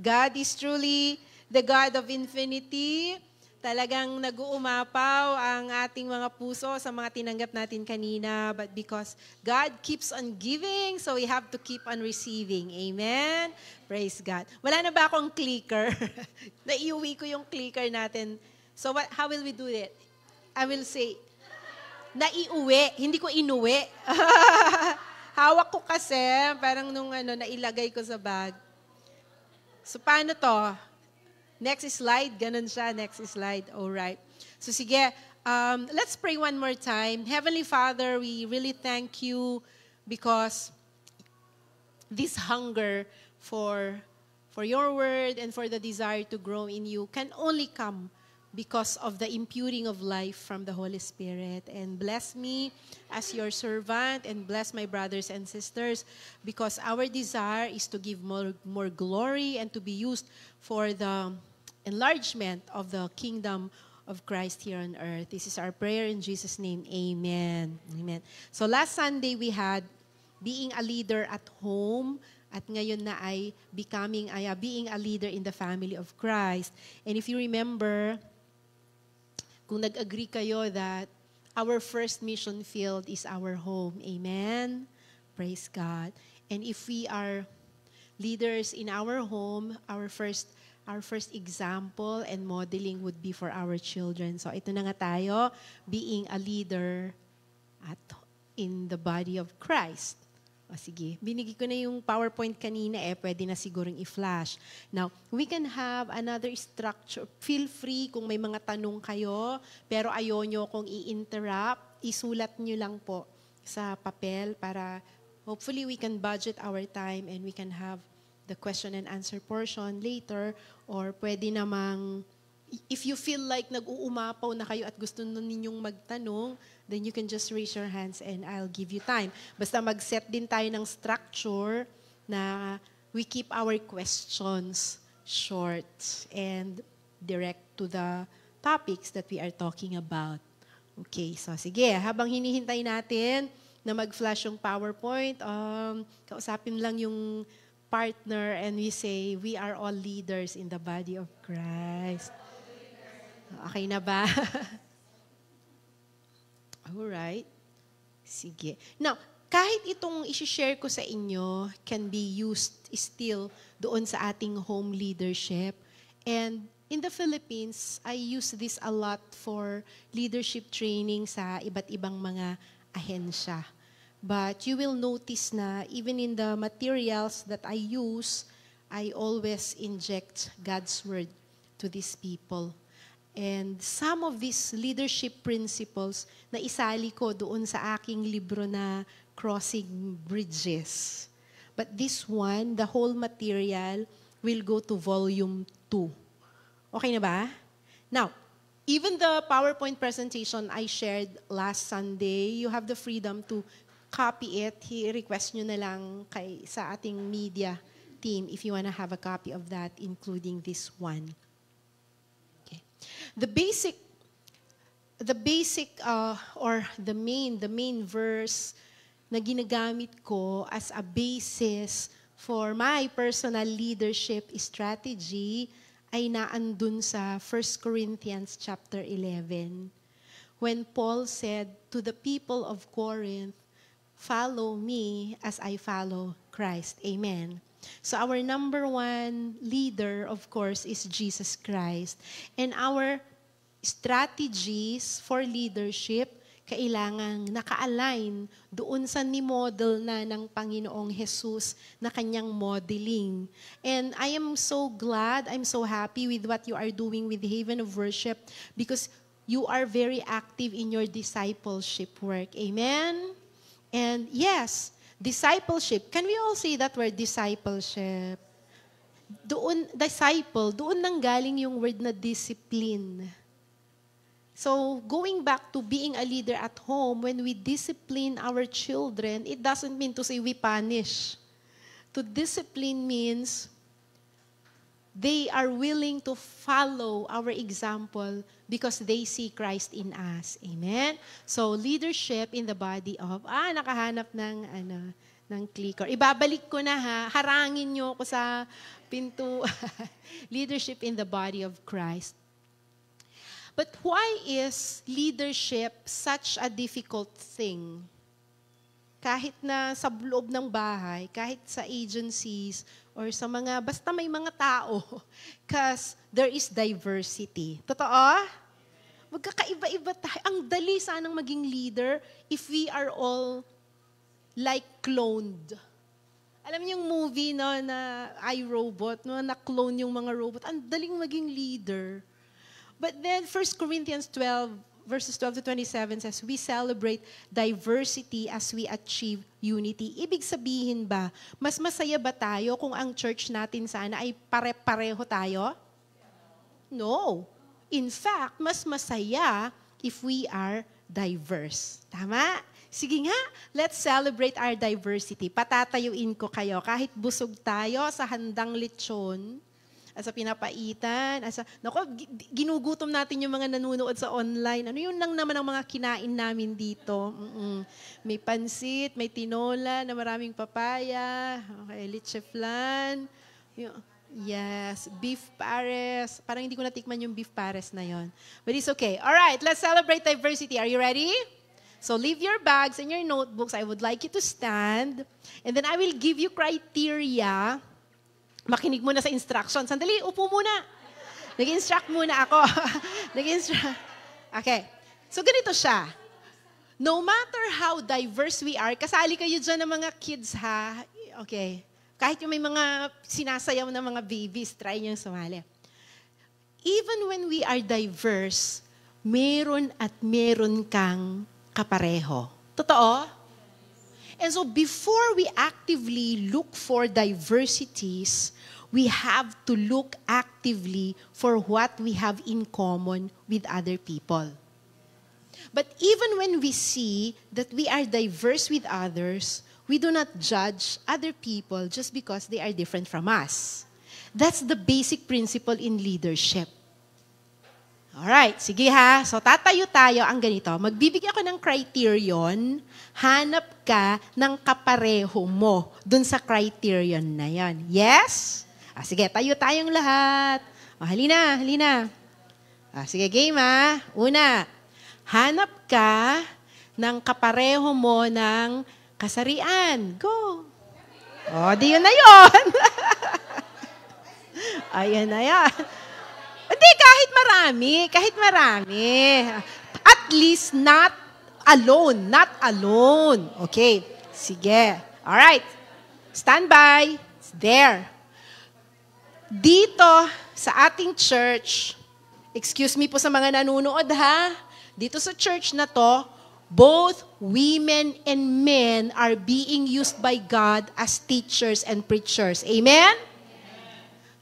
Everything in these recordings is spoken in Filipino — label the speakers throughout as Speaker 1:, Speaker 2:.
Speaker 1: God is truly the God of infinity. Talagang nag-uumapaw ang ating mga puso sa mga tinanggap natin kanina. But because God keeps on giving, so we have to keep on receiving. Amen? Praise God. Wala na ba akong clicker? Naiuwi ko yung clicker natin. So what, how will we do it? I will say, naiuwi. Hindi ko inuwi. Hawak ko kasi, parang nung ano, nailagay ko sa bag. So, paano to? Next slide. Ganun siya. Next slide. All right. So, sige. Um, let's pray one more time. Heavenly Father, we really thank you because this hunger for for your word and for the desire to grow in you can only come because of the imputing of life from the Holy Spirit. And bless me as your servant and bless my brothers and sisters because our desire is to give more, more glory and to be used for the enlargement of the kingdom of Christ here on earth. This is our prayer in Jesus' name. Amen. Amen. So last Sunday we had being a leader at home at ngayon na ay becoming ay uh, being a leader in the family of Christ. And if you remember, Kung nag-agree kayo that our first mission field is our home. Amen? Praise God. And if we are leaders in our home, our first our first example and modeling would be for our children. So ito na nga tayo, being a leader at in the body of Christ. O sige, binigay ko na yung PowerPoint kanina eh, pwede na sigurong i-flash. Now, we can have another structure. Feel free kung may mga tanong kayo, pero ayaw nyo kung i-interrupt, isulat nyo lang po sa papel para hopefully we can budget our time and we can have the question and answer portion later or pwede namang if you feel like nag-uumapaw na kayo at gusto na ninyong magtanong, then you can just raise your hands and I'll give you time. Basta mag-set din tayo ng structure na we keep our questions short and direct to the topics that we are talking about. Okay, so sige, habang hinihintay natin na mag-flash yung PowerPoint, um, kausapin lang yung partner and we say, we are all leaders in the body of Christ. Okay na ba? All right. Sige. Now, kahit itong i share ko sa inyo can be used still doon sa ating home leadership. And in the Philippines, I use this a lot for leadership training sa iba't ibang mga ahensya. But you will notice na even in the materials that I use, I always inject God's Word to these people. And some of these leadership principles na isali ko doon sa aking libro na Crossing Bridges. But this one, the whole material, will go to volume 2. Okay na ba? Now, even the PowerPoint presentation I shared last Sunday, you have the freedom to copy it. I-request nyo na lang kay, sa ating media team if you want to have a copy of that, including this one. The basic, the basic uh, or the main, the main verse na ginagamit ko as a basis for my personal leadership strategy ay naandun sa 1 Corinthians chapter 11 when Paul said to the people of Corinth, follow me as I follow Christ. Amen. So our number one leader, of course, is Jesus Christ. And our strategies for leadership kailangang naka-align doon sa ni-model na ng Panginoong Jesus na kanyang modeling. And I am so glad, I'm so happy with what you are doing with Haven of Worship because you are very active in your discipleship work. Amen? And yes, Discipleship. Can we all say that word, discipleship? Doon, disciple, doon nang galing yung word na discipline. So, going back to being a leader at home, when we discipline our children, it doesn't mean to say we punish. To discipline means They are willing to follow our example because they see Christ in us. Amen? So, leadership in the body of, ah, nakahanap ng, ano, ng clicker. Ibabalik ko na ha, harangin nyo ako sa pinto. leadership in the body of Christ. But why is leadership such a difficult thing? kahit na sa loob ng bahay, kahit sa agencies, or sa mga, basta may mga tao. Because there is diversity. Totoo? Magkakaiba-iba tayo. Ang dali sanang maging leader if we are all like cloned. Alam niyo yung movie no, na iRobot, no, na-clone yung mga robot. Ang daling maging leader. But then, 1 Corinthians 12, verses 12 to 27 says, We celebrate diversity as we achieve unity. Ibig sabihin ba, mas masaya ba tayo kung ang church natin sana ay pare-pareho tayo? No. In fact, mas masaya if we are diverse. Tama? Sige nga, let's celebrate our diversity. Patatayuin ko kayo. Kahit busog tayo sa handang lechon, as a pinapaitan, as a, naku, ginugutom natin yung mga nanonood sa online. Ano yun lang naman ang mga kinain namin dito? Mm-mm. May pansit, may tinola na maraming papaya, okay, leche flan, Yes, beef pares. Parang hindi ko natikman yung beef pares na yon. But it's okay. All right, let's celebrate diversity. Are you ready? So leave your bags and your notebooks. I would like you to stand. And then I will give you criteria Makinig muna sa instruction. Sandali, upo muna. Nag-instruct muna ako. Nag-instruct. Okay. So, ganito siya. No matter how diverse we are, kasali kayo dyan ng mga kids, ha? Okay. Kahit yung may mga sinasayaw na mga babies, try nyo sumali. Even when we are diverse, meron at meron kang kapareho. Totoo? And so before we actively look for diversities, we have to look actively for what we have in common with other people. But even when we see that we are diverse with others, we do not judge other people just because they are different from us. That's the basic principle in leadership. All right, sige ha. So tatayo tayo ang ganito. Magbibigay ako ng criterion hanap ka ng kapareho mo dun sa criterion na yon. Yes? Ah, sige, tayo tayong lahat. Oh, halina, halina. Ah, sige, game ah. Una, hanap ka ng kapareho mo ng kasarian. Go! O, oh, di yun na yun. Ayan na yan. Hindi, kahit marami. Kahit marami. At least not alone, not alone. Okay, sige. Alright, stand by. It's there. Dito sa ating church, excuse me po sa mga nanonood ha, dito sa church na to, both women and men are being used by God as teachers and preachers. Amen?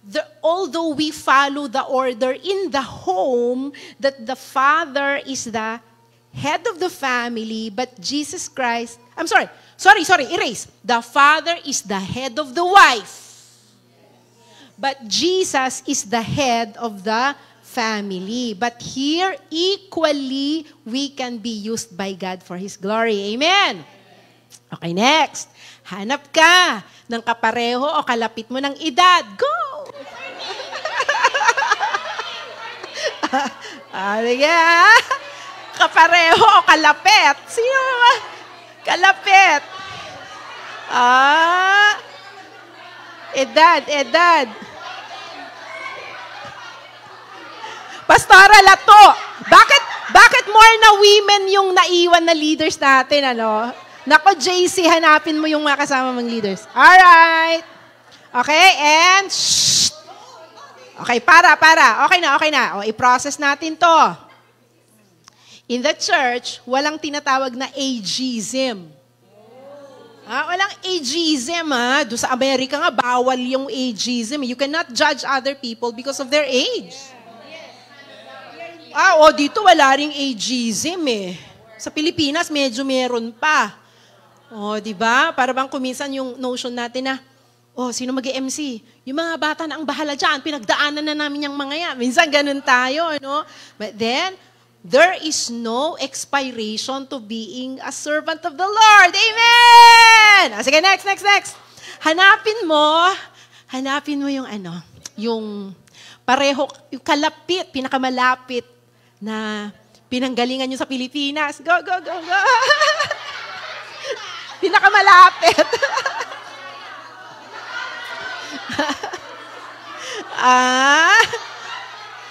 Speaker 1: The, although we follow the order in the home that the father is the head of the family, but Jesus Christ, I'm sorry, sorry, sorry, erase. The father is the head of the wife. But Jesus is the head of the family. But here, equally, we can be used by God for His glory. Amen? Okay, next. Hanap ka ng kapareho o kalapit mo ng edad. Go! Ano ah, ah, Kapareho o kalapet? Sino ba? Kalapet. Ah. Edad, edad. Pastora Lato, bakit bakit more na women yung naiwan na leaders natin, ano? Nako, JC, hanapin mo yung mga kasama mong leaders. Alright. Okay, and shh. Okay, para, para. Okay na, okay na. O, i-process natin to. In the church, walang tinatawag na ageism. Ha? Walang ageism, ha? Doon sa Amerika nga, bawal yung ageism. You cannot judge other people because of their age. Ah, o dito wala ring ageism eh. Sa Pilipinas, medyo meron pa. O, di ba? Para bang kuminsan yung notion natin na, oh, sino mag mc Yung mga bata na ang bahala dyan, pinagdaanan na namin yung mga yan. Minsan ganun tayo, no? But then, there is no expiration to being a servant of the Lord. Amen! Ah, sige, next, next, next. Hanapin mo, hanapin mo yung ano, yung pareho, yung kalapit, pinakamalapit na pinanggalingan nyo sa Pilipinas. Go, go, go, go! pinakamalapit. ah,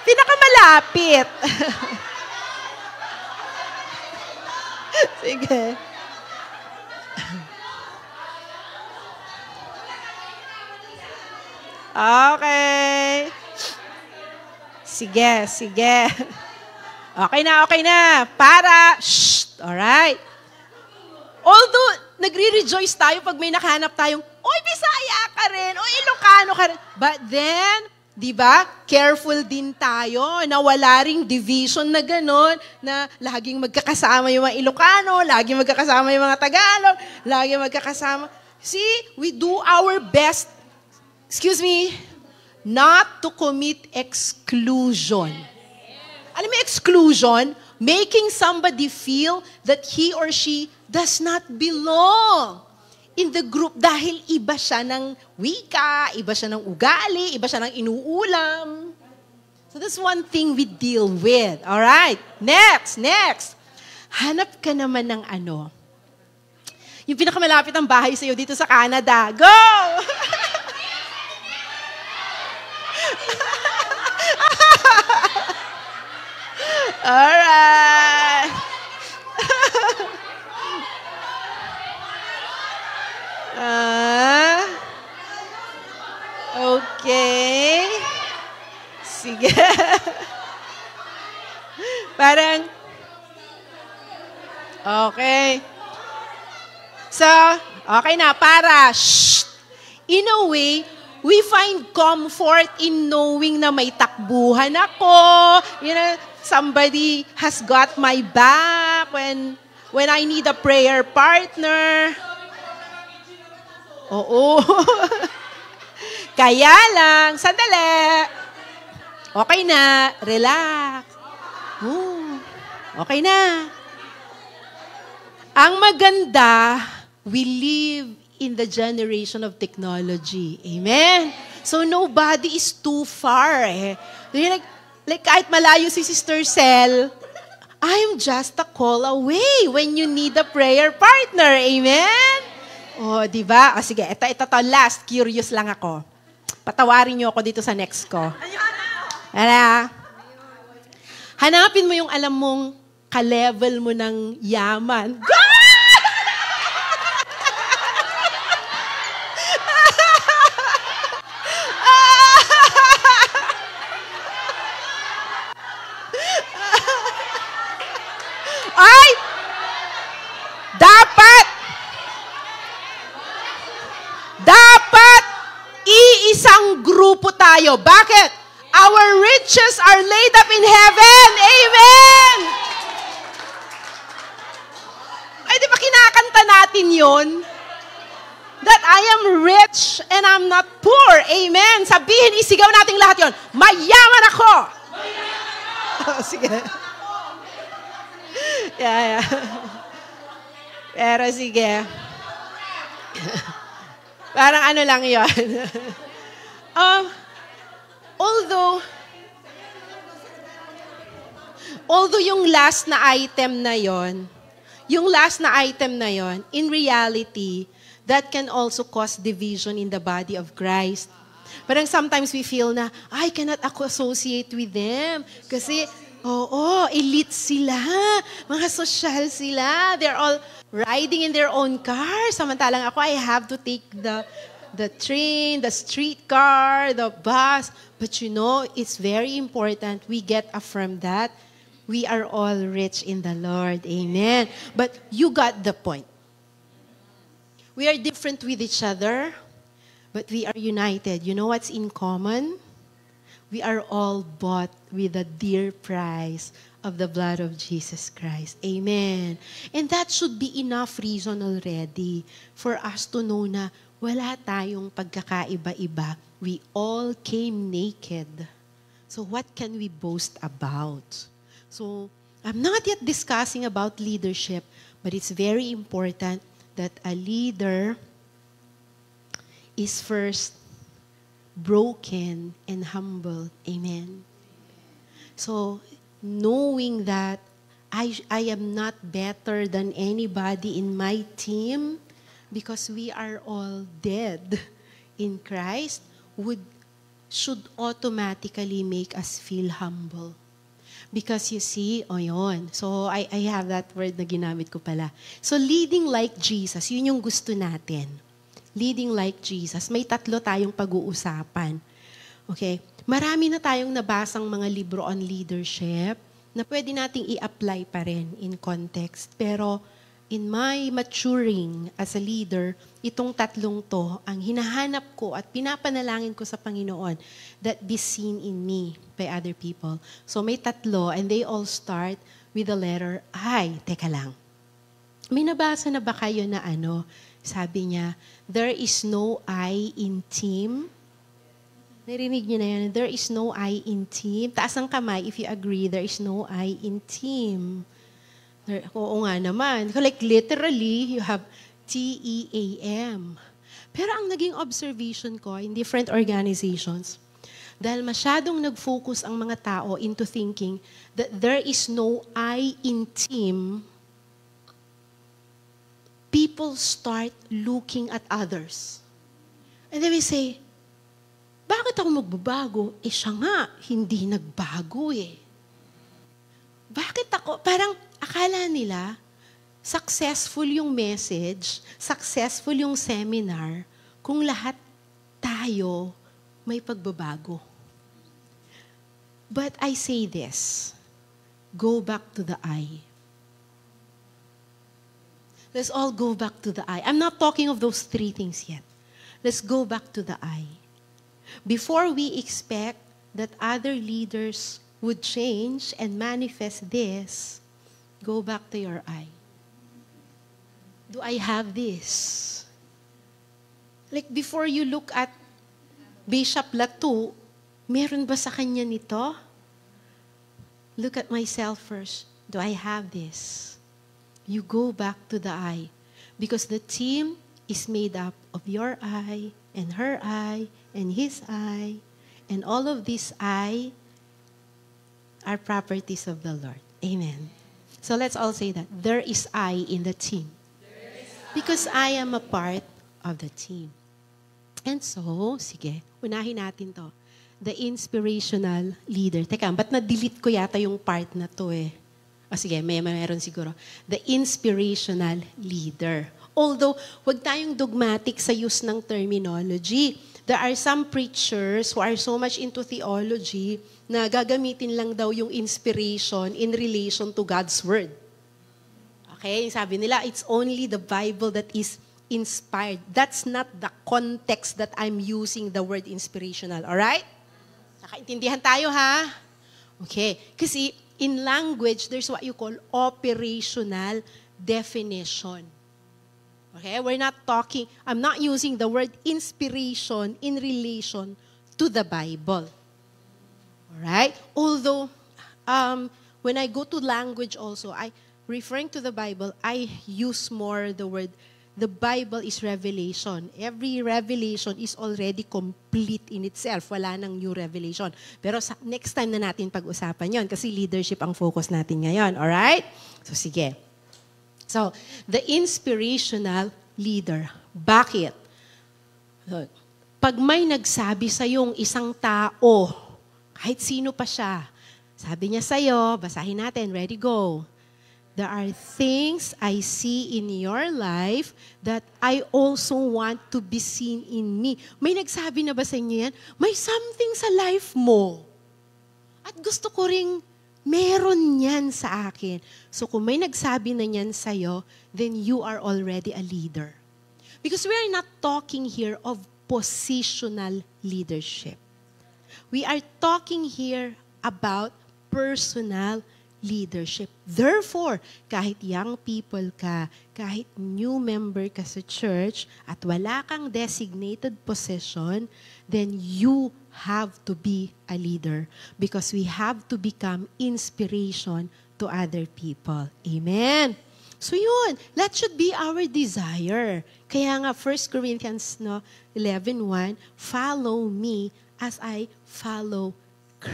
Speaker 1: pinakamalapit. Sige. Okay. Sige, sige. Okay na, okay na. Para. Shh. right. Although, nagre-rejoice tayo pag may nakahanap tayong, Oy, Bisaya ka rin. Oy, Ilocano ka rin. But then, Di ba? Careful din tayo na wala ring division na gano'n, na laging magkakasama yung mga Ilocano, laging magkakasama yung mga Tagalog, laging magkakasama. See, we do our best, excuse me, not to commit exclusion. Alam mo, exclusion, making somebody feel that he or she does not belong in the group dahil iba siya ng wika, iba siya ng ugali, iba siya ng inuulam. So that's one thing we deal with. All right. Next, next. Hanap ka naman ng ano. Yung pinakamalapit ang bahay sa iyo dito sa Canada. Go! All right. Ah. Okay. Sige. Parang, okay. So, okay na, para, shh. In a way, we find comfort in knowing na may takbuhan ako. You know, somebody has got my back when, when I need a prayer partner. Oo. Kaya lang, sandali. Okay na, relax. Ooh, hmm. okay na. Ang maganda, we live in the generation of technology. Amen? So nobody is too far. Eh. Like, like kahit malayo si Sister Cel, I'm just a call away when you need a prayer partner. Amen? Oh, di ba? oh, sige, ito, ito to last. Curious lang ako. Patawarin niyo ako dito sa next ko. Hala. Ano? Hanapin mo yung alam mong ka-level mo ng yaman. Go! riches are laid up in heaven. Amen! Ay, di ba kinakanta natin yon? That I am rich and I'm not poor. Amen. Sabihin, isigaw natin lahat yon. Mayaman ako! Mayaman ako! Sige. Yeah, yeah. Pero sige. Parang ano lang yon. um, although although yung last na item na yon, yung last na item na yon, in reality, that can also cause division in the body of Christ. Parang sometimes we feel na, I cannot associate with them. Kasi, oo, elite sila. Mga social sila. They're all riding in their own car. Samantalang ako, I have to take the the train, the streetcar, the bus. But you know, it's very important we get affirmed that we are all rich in the Lord. Amen. But you got the point. We are different with each other, but we are united. You know what's in common? We are all bought with a dear price of the blood of Jesus Christ. Amen. And that should be enough reason already for us to know na wala tayong pagkakaiba-iba. We all came naked. So what can we boast about? So I'm not yet discussing about leadership, but it's very important that a leader is first broken and humble. Amen. So knowing that I, I am not better than anybody in my team because we are all dead in Christ would should automatically make us feel humble. Because you see, o oh yun. So I, I have that word na ginamit ko pala. So leading like Jesus, yun yung gusto natin. Leading like Jesus. May tatlo tayong pag-uusapan. Okay? Marami na tayong nabasang mga libro on leadership na pwede nating i-apply pa rin in context. Pero in my maturing as a leader, itong tatlong to ang hinahanap ko at pinapanalangin ko sa Panginoon that be seen in me by other people. So may tatlo and they all start with the letter I. Teka lang. May nabasa na ba kayo na ano? Sabi niya, there is no I in team. Narinig niyo na yan. There is no I in team. Taas ang kamay if you agree, there is no I in team. There, oo nga naman. Like literally, you have T-E-A-M. Pero ang naging observation ko in different organizations, dahil masyadong nag-focus ang mga tao into thinking that there is no I in team, people start looking at others. And they will say, bakit ako magbabago? Eh siya nga, hindi nagbago eh. Bakit ako? Parang akala nila, successful yung message, successful yung seminar, kung lahat tayo may pagbabago. But I say this, go back to the eye. Let's all go back to the eye. I'm not talking of those three things yet. Let's go back to the eye. Before we expect that other leaders would change and manifest this, go back to your eye do I have this? Like before you look at Bishop Latu, meron ba sa kanya nito? Look at myself first. Do I have this? You go back to the eye. Because the team is made up of your eye and her eye and his eye. And all of these eye are properties of the Lord. Amen. So let's all say that. There is eye in the team. Because I am a part of the team. And so, sige, unahin natin to. The inspirational leader. Teka, ba't na-delete ko yata yung part na to eh? O oh, sige, may meron siguro. The inspirational leader. Although, huwag tayong dogmatic sa use ng terminology. There are some preachers who are so much into theology na gagamitin lang daw yung inspiration in relation to God's Word. Okay? Sabi nila, it's only the Bible that is inspired. That's not the context that I'm using the word inspirational. Alright? Nakaintindihan tayo ha? Okay. Kasi in language, there's what you call operational definition. Okay? We're not talking, I'm not using the word inspiration in relation to the Bible. Alright? Although, um, when I go to language also, I, referring to the Bible, I use more the word the Bible is revelation. Every revelation is already complete in itself. Wala nang new revelation. Pero sa, next time na natin pag-usapan yon kasi leadership ang focus natin ngayon. Alright? So, sige. So, the inspirational leader. Bakit? pag may nagsabi sa yung isang tao, kahit sino pa siya, sabi niya sa'yo, basahin natin, ready, go There are things I see in your life that I also want to be seen in me. May nagsabi na ba sa inyo yan? May something sa life mo. At gusto ko ring meron yan sa akin. So kung may nagsabi na yan sa'yo, then you are already a leader. Because we are not talking here of positional leadership. We are talking here about personal leadership leadership. Therefore, kahit young people ka, kahit new member ka sa church, at wala kang designated position, then you have to be a leader because we have to become inspiration to other people. Amen. So yun, that should be our desire. Kaya nga 1 Corinthians no, 11.1, follow me as I follow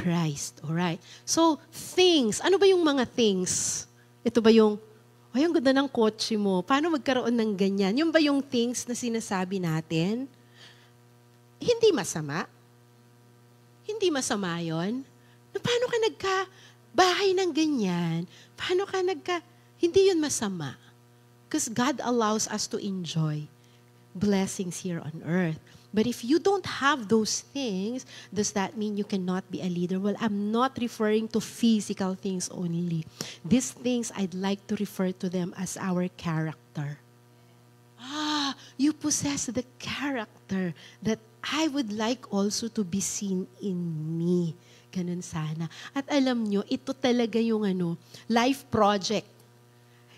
Speaker 1: Christ. Alright. So, things. Ano ba yung mga things? Ito ba yung, ay, ang ganda ng kotse mo. Paano magkaroon ng ganyan? Yung ba yung things na sinasabi natin? Hindi masama. Hindi masama yon. Paano ka nagka bahay ng ganyan? Paano ka nagka... Hindi yun masama. Because God allows us to enjoy blessings here on earth. But if you don't have those things, does that mean you cannot be a leader? Well, I'm not referring to physical things only. These things, I'd like to refer to them as our character. Ah, you possess the character that I would like also to be seen in me. Ganun sana. At alam nyo, ito talaga yung ano, life project.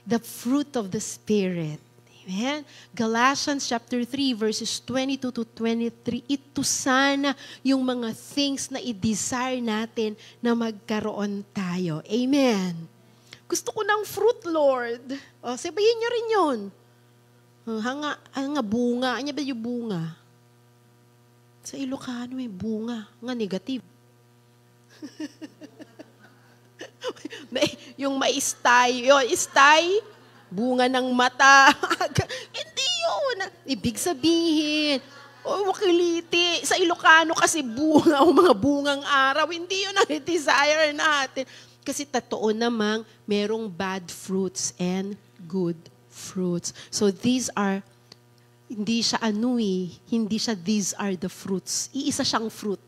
Speaker 1: The fruit of the Spirit Amen. Galatians chapter 3 verses 22 to 23, ito sana yung mga things na i-desire natin na magkaroon tayo. Amen. Gusto ko ng fruit, Lord. O, sabihin nyo rin yun. Hanga, hanga bunga. Ano ba yung bunga? Sa Ilocano may bunga. Nga negative. yung may maistay. Yun, istay bunga ng mata.
Speaker 2: Hindi yun.
Speaker 1: Ibig sabihin, o oh, wakiliti, sa Ilocano kasi bunga o oh, mga bungang araw. Hindi yun ang desire natin. Kasi totoo namang merong bad fruits and good fruits. So these are, hindi siya anui, hindi siya these are the fruits. Iisa siyang fruit.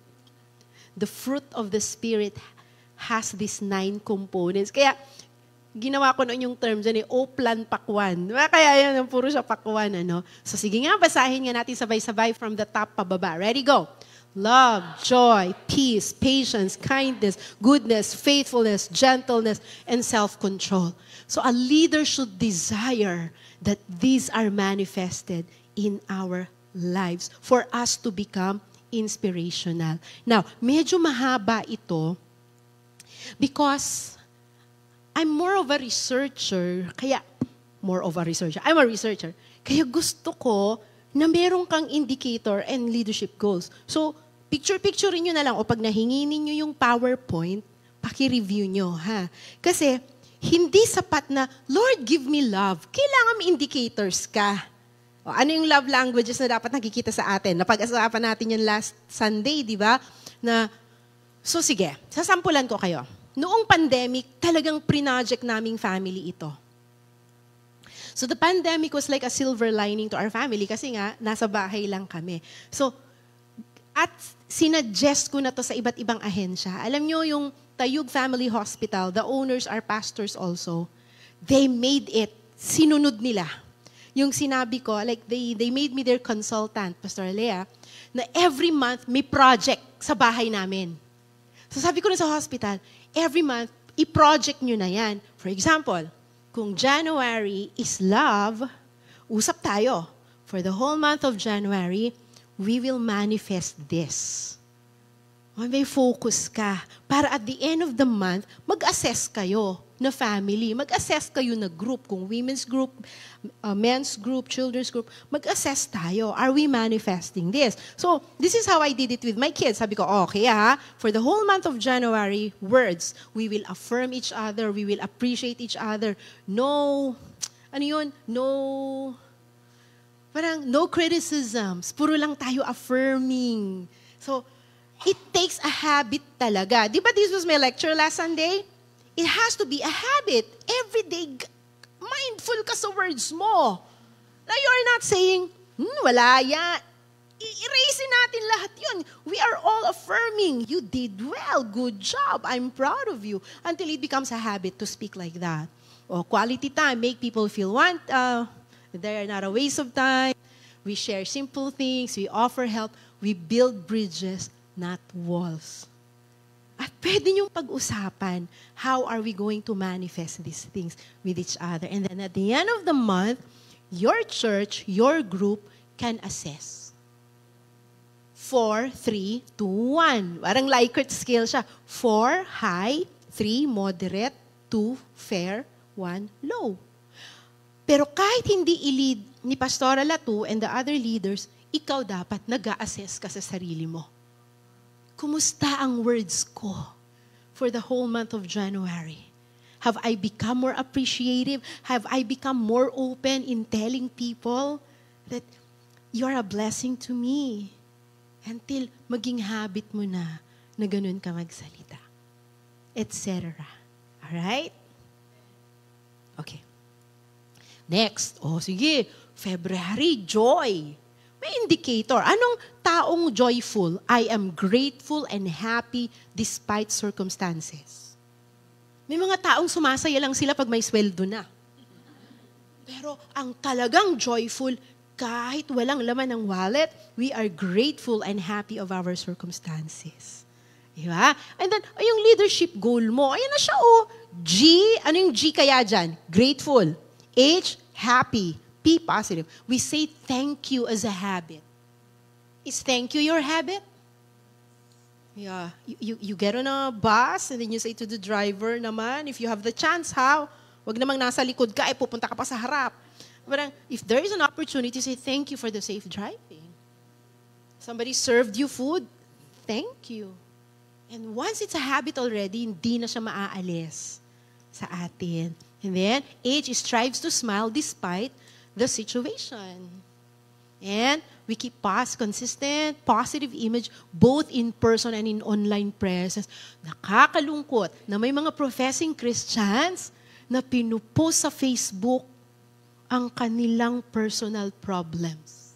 Speaker 1: The fruit of the Spirit has these nine components. Kaya ginawa ko noon yung term dyan eh, Oplan Pakwan. Kaya yan, puro siya pakwan. Ano? So sige nga, basahin nga natin sabay-sabay from the top pababa. Ready, go! Love, joy, peace, patience, kindness, goodness, faithfulness, gentleness, and self-control. So a leader should desire that these are manifested in our lives for us to become inspirational. Now, medyo mahaba ito because I'm more of a researcher. Kaya, more of a researcher. I'm a researcher. Kaya gusto ko na meron kang indicator and leadership goals. So, picture-picturein nyo na lang o pag nahingi ninyo yung PowerPoint, paki-review nyo, ha? Kasi, hindi sapat na, Lord, give me love. Kailangan may indicators ka. O, ano yung love languages na dapat nakikita sa atin? Napag-asapan natin yung last Sunday, di ba? Na, so sige, sasampulan ko kayo noong pandemic, talagang pre-project naming family ito. So the pandemic was like a silver lining to our family kasi nga, nasa bahay lang kami. So, at sinadjust ko na to sa iba't ibang ahensya. Alam nyo yung Tayug Family Hospital, the owners are pastors also. They made it. Sinunod nila. Yung sinabi ko, like they, they made me their consultant, Pastor Lea, na every month may project sa bahay namin. So sabi ko na sa hospital, every month, i-project nyo na yan. For example, kung January is love, usap tayo. For the whole month of January, we will manifest this. May focus ka. Para at the end of the month, mag-assess kayo na family. Mag-assess kayo na group, kung women's group, uh, men's group, children's group, mag-assess tayo. Are we manifesting this? So, this is how I did it with my kids. Sabi ko, okay ha, ah, for the whole month of January, words. We will affirm each other, we will appreciate each other. No, ano yun? No, parang no criticisms. Puro lang tayo affirming. So, it takes a habit talaga. Di ba this was my lecture last Sunday? It has to be a habit. Every day, mindful ka sa words mo. Na are not saying, hmm, wala yan. I-erase natin lahat yun. We are all affirming, you did well, good job, I'm proud of you. Until it becomes a habit to speak like that. Or oh, quality time, make people feel want, uh, they are not a waste of time. We share simple things, we offer help, we build bridges, not walls. At pwede niyong pag-usapan, how are we going to manifest these things with each other? And then at the end of the month, your church, your group can assess. 4, 3, 2, 1. Parang Likert scale siya. 4, high. 3, moderate. 2, fair. 1, low. Pero kahit hindi i-lead ni Pastora Latu and the other leaders, ikaw dapat nag assess ka sa sarili mo kumusta ang words ko for the whole month of January? Have I become more appreciative? Have I become more open in telling people that you're a blessing to me? Until maging habit mo na na ganun ka magsalita. Etc. Alright? Okay. Next. oh, sige. February, joy na indicator. Anong taong joyful? I am grateful and happy despite circumstances. May mga taong sumasaya lang sila pag may sweldo na. Pero ang talagang joyful, kahit walang laman ng wallet, we are grateful and happy of our circumstances. Diba? And then, yung leadership goal mo, ayan na siya, oh. G, ano yung G kaya dyan? Grateful. H, happy be positive. We say thank you as a habit. Is thank you your habit? Yeah. You, you, you get on a bus and then you say to the driver naman, if you have the chance, how? Wag namang nasa likod ka, eh, pupunta ka pa sa harap. But if there is an opportunity, say thank you for the safe driving. Somebody served you food, thank you. And once it's a habit already, hindi na siya maaalis sa atin. And then, age strives to smile despite the situation. And we keep us consistent, positive image, both in person and in online presence. Nakakalungkot na may mga professing Christians na pinupost sa Facebook ang kanilang personal problems.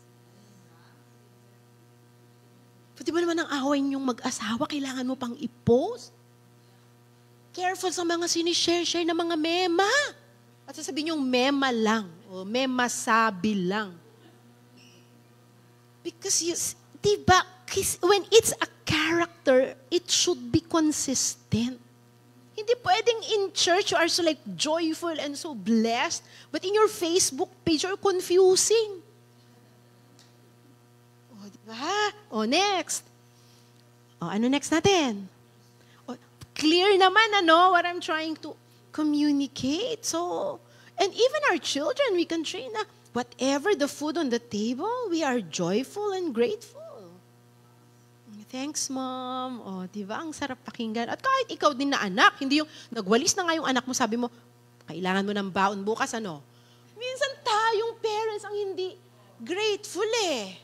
Speaker 1: Pati ba naman ang away niyong mag-asawa, kailangan mo pang i-post? Careful sa mga sinishare-share na mga mema. At sasabihin yung mema lang. O may masabi lang. Because you, di diba, when it's a character, it should be consistent. Hindi pwedeng in church you are so like joyful and so blessed, but in your Facebook page you're confusing. O, oh, di ba? O, oh, next. O, oh, ano next natin? O, clear naman, ano, what I'm trying to communicate. So, And even our children, we can train na whatever the food on the table, we are joyful and grateful. Thanks, mom. O, oh, di ba? Ang sarap pakinggan. At kahit ikaw din na anak, hindi yung nagwalis na nga yung anak mo, sabi mo, kailangan mo ng baon bukas, ano? Minsan tayong parents ang hindi grateful eh.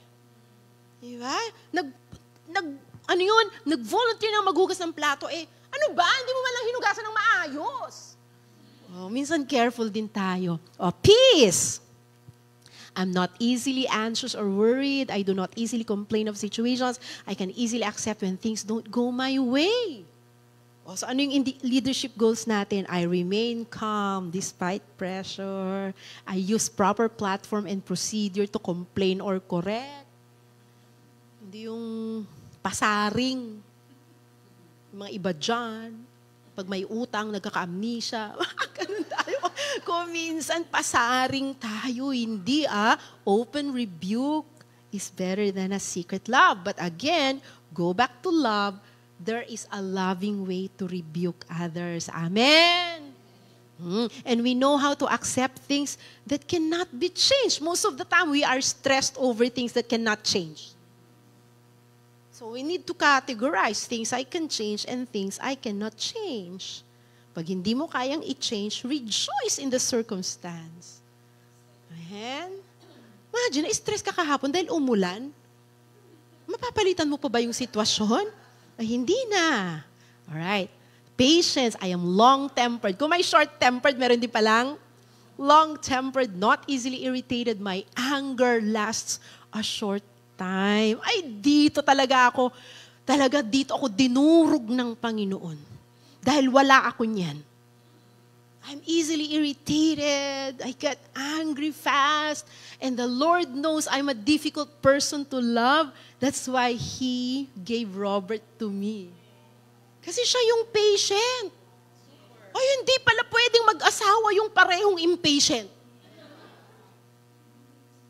Speaker 1: Di ba? Nag, nag, ano yun? Nag-volunteer na maghugas ng plato eh. Ano ba? Hindi mo man lang hinugasan ng maayos. Oh, minsan careful din tayo. Oh, peace! I'm not easily anxious or worried. I do not easily complain of situations. I can easily accept when things don't go my way. O, oh, so ano yung leadership goals natin? I remain calm despite pressure. I use proper platform and procedure to complain or correct. Hindi yung pasaring. Yung mga iba dyan pag may utang, nagkaka-amnesia. Ganun tayo. Kung minsan, pasaring tayo. Hindi ah. Open rebuke is better than a secret love. But again, go back to love. There is a loving way to rebuke others. Amen. Mm. And we know how to accept things that cannot be changed. Most of the time, we are stressed over things that cannot change. So we need to categorize things I can change and things I cannot change. Pag hindi mo kayang i-change, rejoice in the circumstance. Amen? Imagine, na-stress ka kahapon dahil umulan. Mapapalitan mo pa ba yung sitwasyon? Ay, hindi na. Alright. Patience. I am long-tempered. Kung may short-tempered, meron din palang long-tempered, not easily irritated. My anger lasts a short time. Ay, dito talaga ako, talaga dito ako dinurog ng Panginoon. Dahil wala ako niyan. I'm easily irritated. I get angry fast. And the Lord knows I'm a difficult person to love. That's why He gave Robert to me. Kasi siya yung patient. Ay, hindi pala pwedeng mag-asawa yung parehong impatient.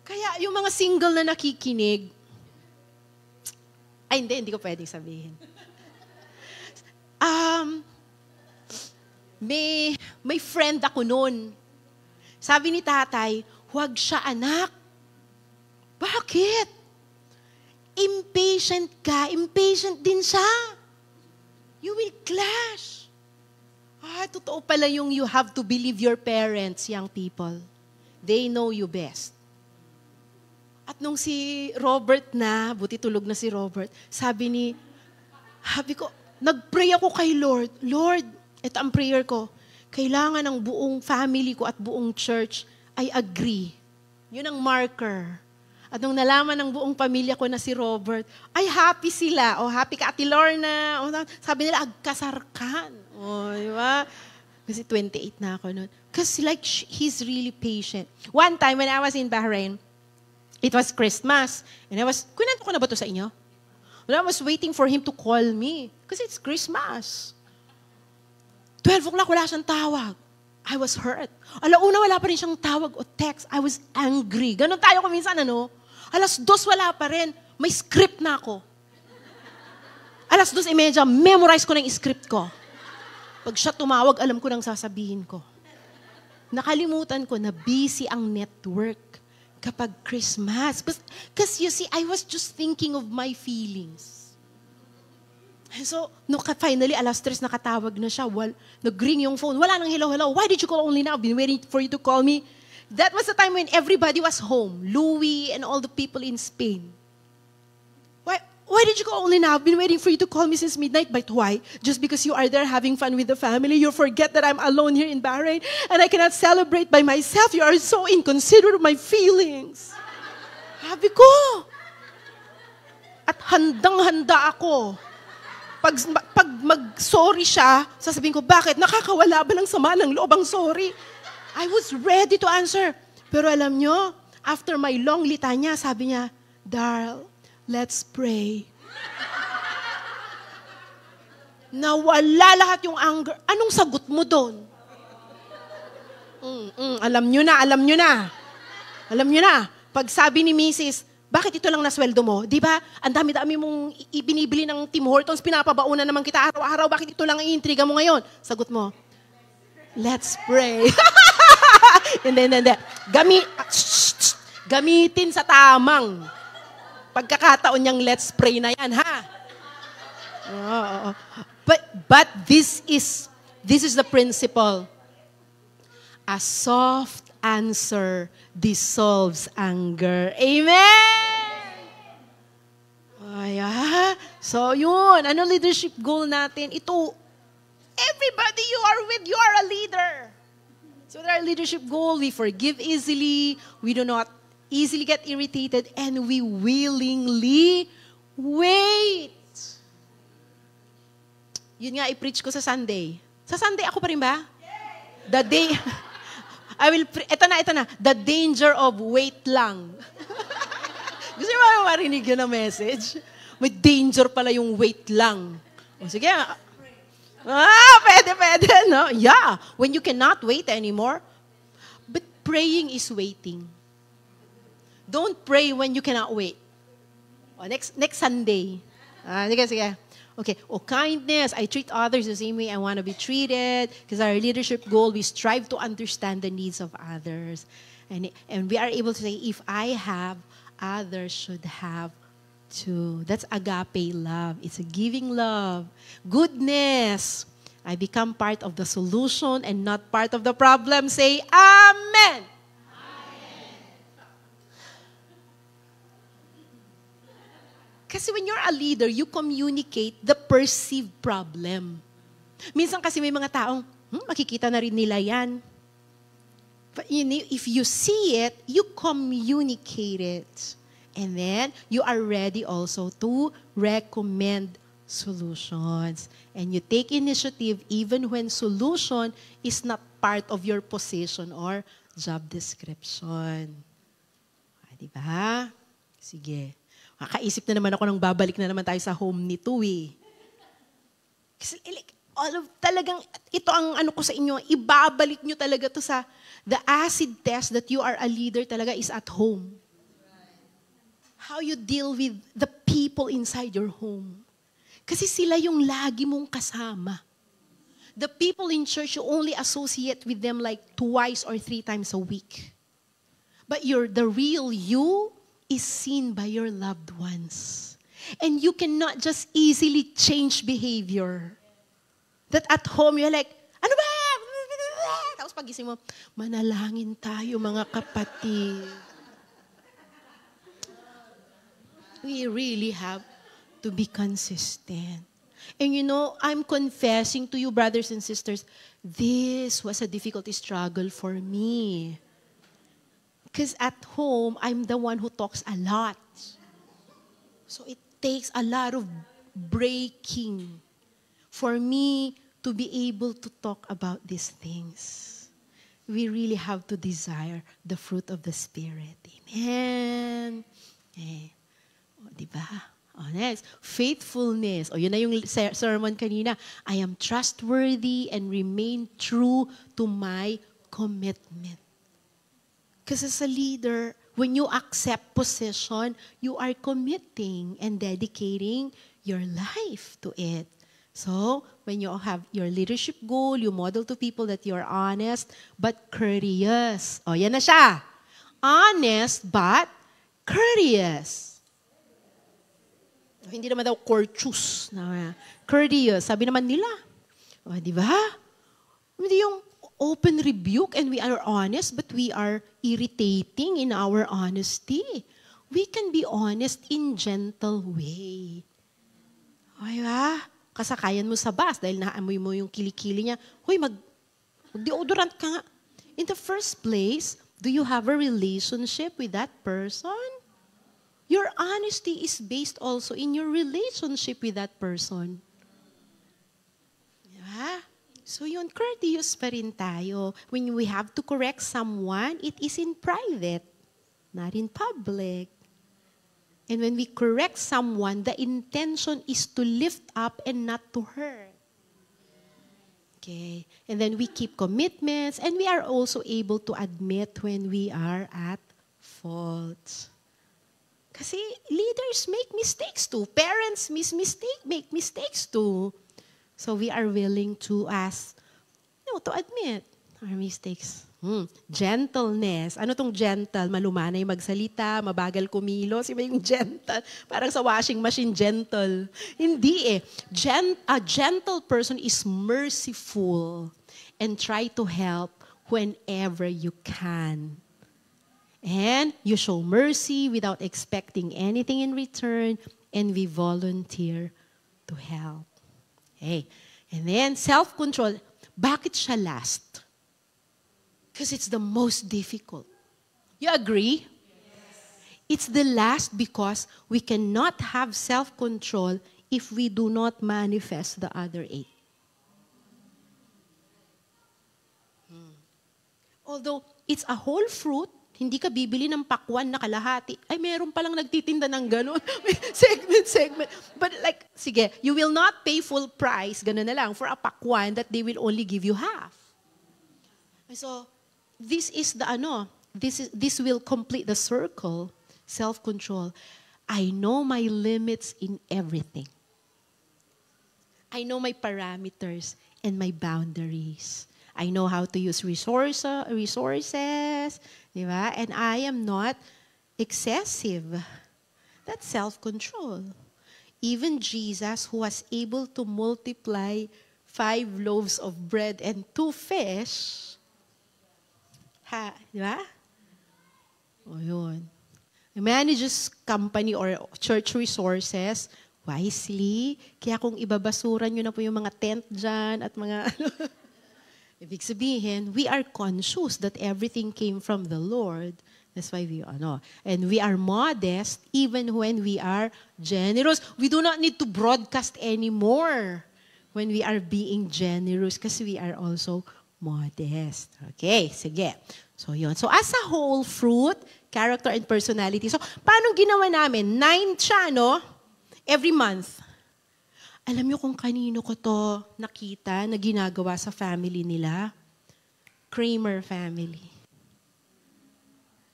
Speaker 1: Kaya yung mga single na nakikinig, ay, hindi, hindi ko pwedeng sabihin. Um, may, may friend ako noon. Sabi ni tatay, huwag siya anak. Bakit? Impatient ka, impatient din siya. You will clash. Ah, totoo pala yung you have to believe your parents, young people. They know you best. At nung si Robert na, buti tulog na si Robert, sabi ni, sabi ko, nagpray ako kay Lord. Lord, ito ang prayer ko. Kailangan ng buong family ko at buong church ay agree. Yun ang marker. At nung nalaman ng buong pamilya ko na si Robert, ay happy sila. O oh, happy ka, Ate Lorna. O, oh, sabi nila, agkasarkan. O, oh, di ba? Kasi 28 na ako noon. Because like, he's really patient. One time when I was in Bahrain, It was Christmas. And I was, kunento ko na ba to sa inyo? Well, I was waiting for him to call me. Because it's Christmas. 12 o'clock, wala siyang tawag. I was hurt. Alauna, wala pa rin siyang tawag o text. I was angry. Ganon tayo minsan, ano? Alas dos, wala pa rin. May script na ako. Alas dos, imedya, e memorize ko na yung script ko. Pag siya tumawag, alam ko nang sasabihin ko. Nakalimutan ko na busy ang network kapag Christmas. Because you see, I was just thinking of my feelings. So, no, finally, alas tres, nakatawag na siya. Well, nag-ring yung phone. Wala nang hello, hello. Why did you call only now? I've been waiting for you to call me. That was the time when everybody was home. Louis and all the people in Spain. Why did you call only now? I've been waiting for you to call me since midnight. But why? Just because you are there having fun with the family, you forget that I'm alone here in Bahrain and I cannot celebrate by myself. You are so inconsiderate of my feelings. Sabi ko. At handang-handa ako. Pag, pag mag-sorry siya, sasabihin ko, bakit? Nakakawala ba ng sama ng loob ang sorry? I was ready to answer. Pero alam nyo, after my long litanya, sabi niya, Darl, Let's pray. Nawala lahat yung anger. Anong sagot mo doon? Mm, mm, alam nyo na, alam nyo na. Alam nyo na. Pag sabi ni Mrs., bakit ito lang na sweldo mo? Di ba? Ang dami-dami mong ibinibili ng Tim Hortons, pinapabauna naman kita araw-araw, bakit ito lang ang intriga mo ngayon? Sagot mo, let's pray. hindi, hindi, hindi. Gami, ah, shh, gamitin sa tamang. Pagkakataon niyang let's pray na yan, ha? Oo. But, but this is, this is the principle. A soft answer dissolves anger. Amen! Ay, ah. So, yun. Ano leadership goal natin? Ito, everybody you are with, you are a leader. So, there are leadership goal. We forgive easily. We do not easily get irritated, and we willingly wait. Yun nga, i-preach ko sa Sunday. Sa Sunday, ako pa rin ba? The day... I will... Pre- ito na, ito na. The danger of wait lang. Gusto niyo ba marinig yun na message? May danger pala yung wait lang. O sige, ah, pwede, pwede, no? Yeah, when you cannot wait anymore. But praying is waiting. Don't pray when you cannot wait. Or oh, next, next Sunday. Uh, ah, sige, Okay. Oh, kindness. I treat others the same way I want to be treated. Because our leadership goal, we strive to understand the needs of others. And, and we are able to say, if I have, others should have too. That's agape love. It's a giving love. Goodness. I become part of the solution and not part of the problem. Say, Amen. Kasi when you're a leader, you communicate the perceived problem. Minsan kasi may mga taong, hmm, makikita na rin nila yan. But you know, if you see it, you communicate it. And then, you are ready also to recommend solutions. And you take initiative even when solution is not part of your position or job description. Ah, diba? Sige. Kakaisip na naman ako nang babalik na naman tayo sa home ni eh. Kasi like, all of, talagang, ito ang ano ko sa inyo, ibabalik nyo talaga to sa, the acid test that you are a leader talaga is at home. How you deal with the people inside your home. Kasi sila yung lagi mong kasama. The people in church, you only associate with them like twice or three times a week. But you're the real you is seen by your loved ones. And you cannot just easily change behavior. That at home, you're like, ano ba? Tapos pagising mo, manalangin tayo mga kapatid. We really have to be consistent. And you know, I'm confessing to you, brothers and sisters, this was a difficult struggle for me. Because at home, I'm the one who talks a lot. So it takes a lot of breaking for me to be able to talk about these things. We really have to desire the fruit of the Spirit. Amen. Eh. O, oh, diba? O, oh, next. Faithfulness. O, oh, yun na yung sermon kanina. I am trustworthy and remain true to my commitment. Because as a leader, when you accept position, you are committing and dedicating your life to it. So, when you have your leadership goal, you model to people that you're honest but courteous. O, oh, yan na siya. Honest but courteous. Oh, hindi naman daw courteous. Na, courteous. Sabi naman nila. O, oh, di ba? Hindi yung open rebuke and we are honest, but we are irritating in our honesty. We can be honest in gentle way. Ay ba? Kasakayan mo sa bus dahil naamoy mo yung kilikili niya. Hoy, mag deodorant ka nga. In the first place, do you have a relationship with that person? Your honesty is based also in your relationship with that person. Diba? So yun, courteous pa rin tayo. When we have to correct someone, it is in private, not in public. And when we correct someone, the intention is to lift up and not to hurt. Okay. And then we keep commitments and we are also able to admit when we are at fault. Kasi leaders make mistakes too. Parents miss mistake, make mistakes too. So we are willing to ask, you know, to admit our mistakes. Hmm. Gentleness. Ano tong gentle? Malumanay magsalita, mabagal kumilos. Iba yung gentle. Parang sa washing machine, gentle. Hindi eh. Gen a gentle person is merciful and try to help whenever you can. And you show mercy without expecting anything in return, and we volunteer to help. Hey. And then self-control. Bakit siya last? Because it's the most difficult. You agree? Yes. It's the last because we cannot have self-control if we do not manifest the other eight. Hmm. Although it's a whole fruit, Hindi ka bibili ng pakwan na kalahati. Ay, meron palang nagtitinda ng ganun. segment, segment. But like, sige, you will not pay full price, ganun na lang, for a pakwan that they will only give you half. So, this is the ano, this, is, this will complete the circle, self-control. I know my limits in everything. I know my parameters and my boundaries. I know how to use resource, resources, di ba? And I am not excessive. That's self-control. Even Jesus, who was able to multiply five loaves of bread and two fish, ha, di ba? O oh, yun. He manages company or church resources wisely. Kaya kung ibabasuran nyo na po yung mga tent dyan at mga ano, Ibig sabihin, we are conscious that everything came from the Lord. That's why we, ano, and we are modest even when we are generous. We do not need to broadcast anymore when we are being generous kasi we are also modest. Okay, sige. So, yun. So, as a whole, fruit, character, and personality. So, paano ginawa namin? Nine siya, no? Every month alam niyo kung kanino ko to nakita na ginagawa sa family nila? Kramer family.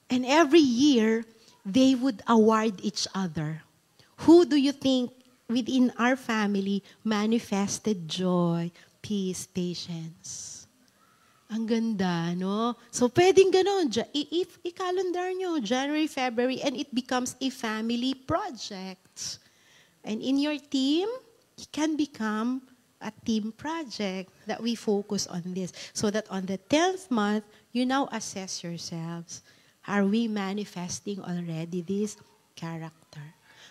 Speaker 1: And every year, they would award each other. Who do you think within our family manifested joy, peace, patience? Ang ganda, no? So, pwedeng ganun. If i-calendar nyo, January, February, and it becomes a family project. And in your team, it can become a team project that we focus on this so that on the 10th month, you now assess yourselves. Are we manifesting already this character?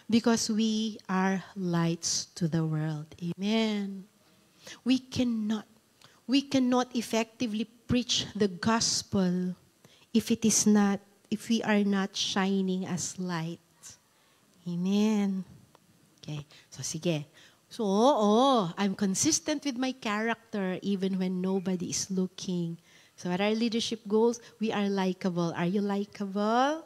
Speaker 1: Because we are lights to the world. Amen. We cannot, we cannot effectively preach the gospel if it is not, if we are not shining as light. Amen. Okay. So sige, so, oh, I'm consistent with my character even when nobody is looking. So what are leadership goals? We are likable. Are you likable?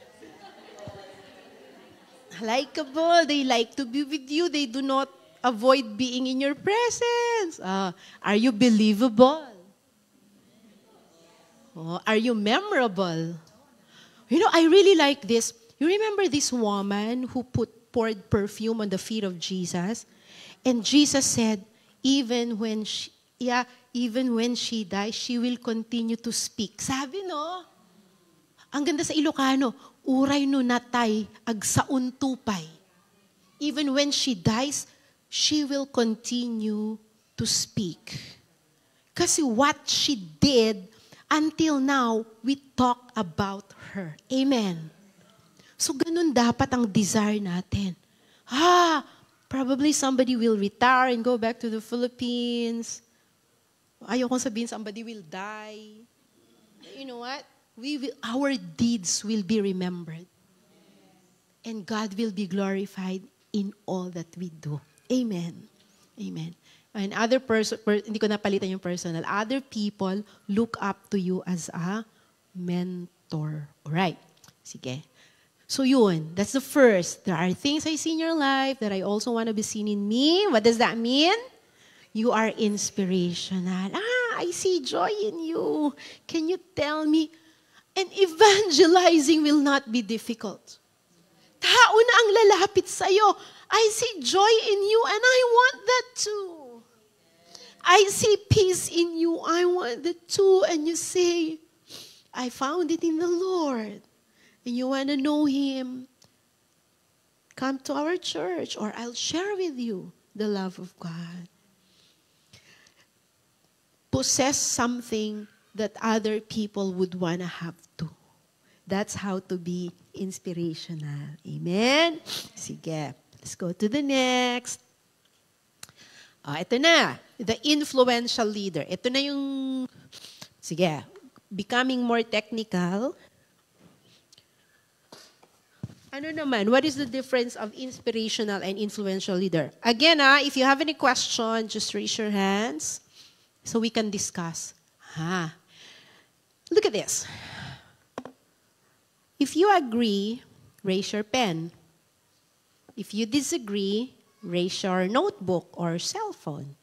Speaker 1: likable. They like to be with you. They do not avoid being in your presence. Uh, are you believable? Oh, are you memorable? You know, I really like this. You remember this woman who put poured perfume on the feet of Jesus. And Jesus said, even when she, yeah, even when she dies, she will continue to speak. Sabi no? Ang ganda sa Ilocano, uray no natay, agsaon tupay. Even when she dies, she will continue to speak. Kasi what she did until now, we talk about her. Amen. So, ganun dapat ang desire natin. Ah, probably somebody will retire and go back to the Philippines. Ayokong sabihin somebody will die. You know what? We will, our deeds will be remembered. And God will be glorified in all that we do. Amen. Amen. And other person, per, hindi ko napalitan yung personal, other people look up to you as a mentor. All right. Sige. So yun, that's the first. There are things I see in your life that I also want to be seen in me. What does that mean? You are inspirational. Ah, I see joy in you. Can you tell me? And evangelizing will not be difficult. Tao na ang lalapit sa'yo. I see joy in you and I want that too. I see peace in you. I want that too. And you say, I found it in the Lord and you want to know Him, come to our church or I'll share with you the love of God. Possess something that other people would want to have too. That's how to be inspirational. Amen? Sige. Let's go to the next. Oh, ah, ito na. The influential leader. Ito na yung... Sige. Becoming more technical. Ano naman, what is the difference of inspirational and influential leader? Again, ah, if you have any question, just raise your hands so we can discuss. Ah, look at this. If you agree, raise your pen. If you disagree, raise your notebook or cell phone.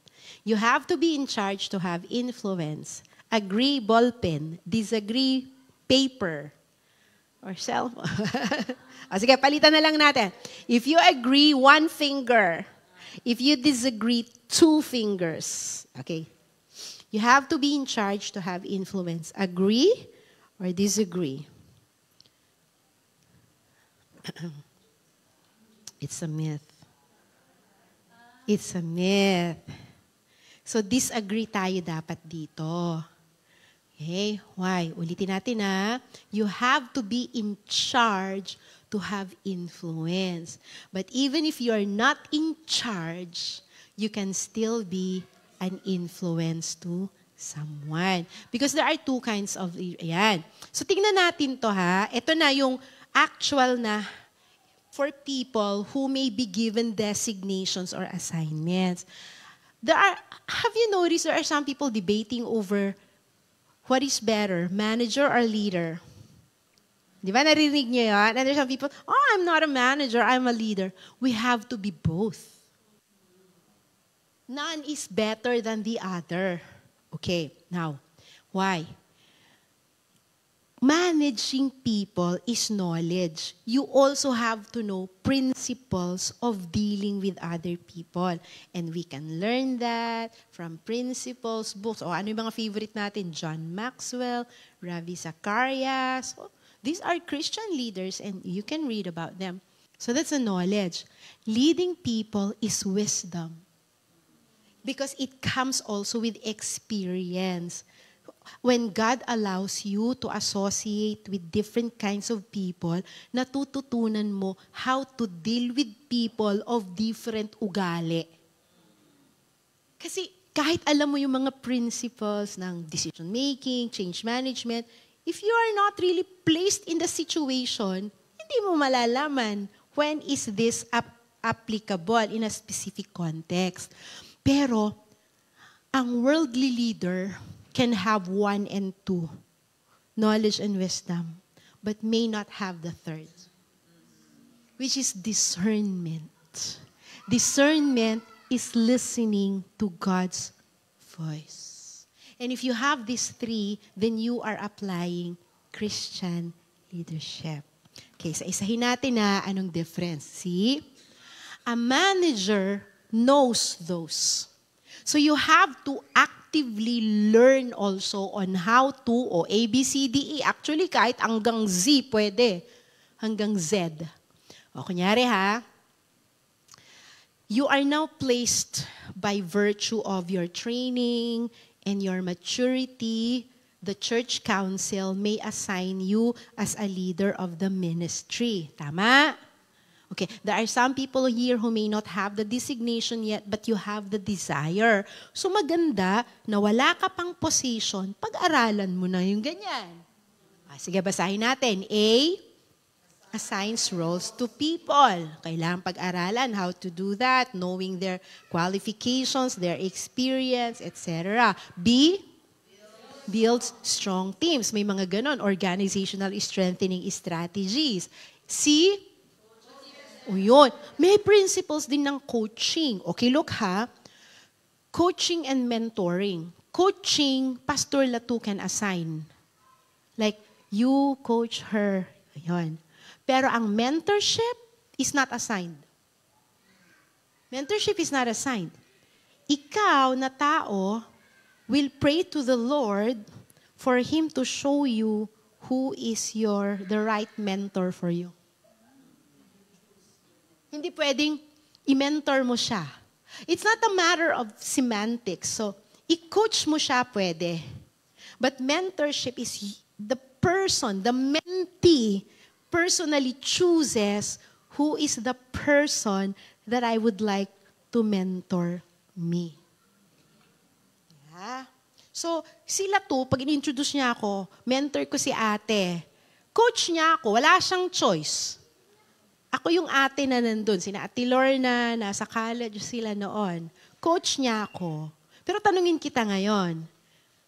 Speaker 1: You have to be in charge to have influence. Agree, ball pen. Disagree, paper. Or cell phone. o sige, palitan na lang natin. If you agree, one finger. If you disagree, two fingers. Okay. You have to be in charge to have influence. Agree or disagree. it's a myth. It's a myth. So disagree tayo dapat dito. Okay? Why? Ulitin natin ha. You have to be in charge to have influence. But even if you are not in charge, you can still be an influence to someone. Because there are two kinds of, ayan. So tingnan natin to ha. Ito na yung actual na for people who may be given designations or assignments. There are, have you noticed there are some people debating over What is better, manager or leader? Di ba naririnig niyo yan? And there's some people, oh, I'm not a manager, I'm a leader. We have to be both. None is better than the other. Okay, now, why? managing people is knowledge. You also have to know principles of dealing with other people. And we can learn that from principles, books. O oh, ano yung mga favorite natin? John Maxwell, Ravi Zacharias. O, oh, these are Christian leaders and you can read about them. So that's a knowledge. Leading people is wisdom. Because it comes also with experience when God allows you to associate with different kinds of people, natututunan mo how to deal with people of different ugali. Kasi kahit alam mo yung mga principles ng decision making, change management, if you are not really placed in the situation, hindi mo malalaman when is this ap- applicable in a specific context. Pero, ang worldly leader, can have one and two, knowledge and wisdom, but may not have the third, which is discernment. Discernment is listening to God's voice. And if you have these three, then you are applying Christian leadership. Okay, sa isahin natin na anong difference. See? A manager knows those. So you have to act actively learn also on how to, o A, B, C, D, E. Actually, kahit hanggang Z pwede. Hanggang Z. O kunyari ha, you are now placed by virtue of your training and your maturity, the church council may assign you as a leader of the ministry. Tama? Okay, there are some people here who may not have the designation yet, but you have the desire. So maganda na wala ka pang position, pag-aralan mo na yung ganyan. Ah, sige, basahin natin. A, assigns roles to people. Kailangan pag-aralan how to do that, knowing their qualifications, their experience, etc. B, builds strong teams. May mga ganon, organizational strengthening strategies. C, o yun. May principles din ng coaching. Okay, look ha. Coaching and mentoring. Coaching, Pastor Latu can assign. Like, you coach her. Yun. Pero ang mentorship is not assigned. Mentorship is not assigned. Ikaw na tao will pray to the Lord for Him to show you who is your the right mentor for you. Hindi pwedeng i-mentor mo siya. It's not a matter of semantics. So, i-coach mo siya pwede. But mentorship is the person, the mentee personally chooses who is the person that I would like to mentor me. Yeah. So, sila to, pag in-introduce niya ako, mentor ko si ate. Coach niya ako, wala siyang choice. Ako yung ate na nandun, sina Ate Lorna, nasa college sila noon. Coach niya ako. Pero tanungin kita ngayon,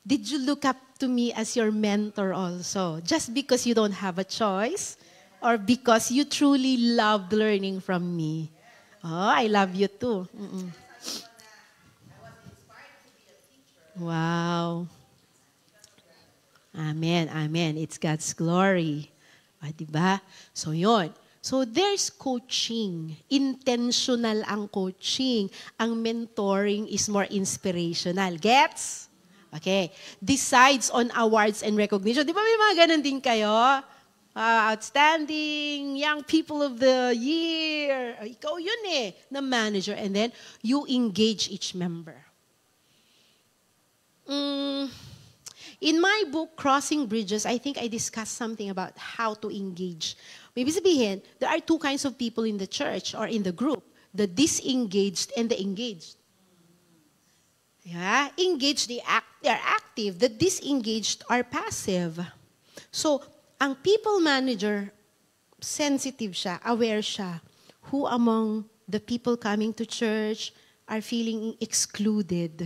Speaker 1: did you look up to me as your mentor also? Just because you don't have a choice or because you truly loved learning from me? Oh, I love you too. Mm -mm. Wow. Amen, amen. It's God's glory. Ah, diba? So yun. So there's coaching. Intentional ang coaching. Ang mentoring is more inspirational. Gets? Okay. Decides on awards and recognition. Di ba may mga ganun din kayo? Uh, outstanding, young people of the year. Ikaw yun eh, na manager. And then, you engage each member. In my book, Crossing Bridges, I think I discussed something about how to engage. Maybe sabihin, there are two kinds of people in the church or in the group, the disengaged and the engaged. Yeah? Engaged, they, act, they are active. The disengaged are passive. So, ang people manager, sensitive siya, aware siya. Who among the people coming to church are feeling excluded?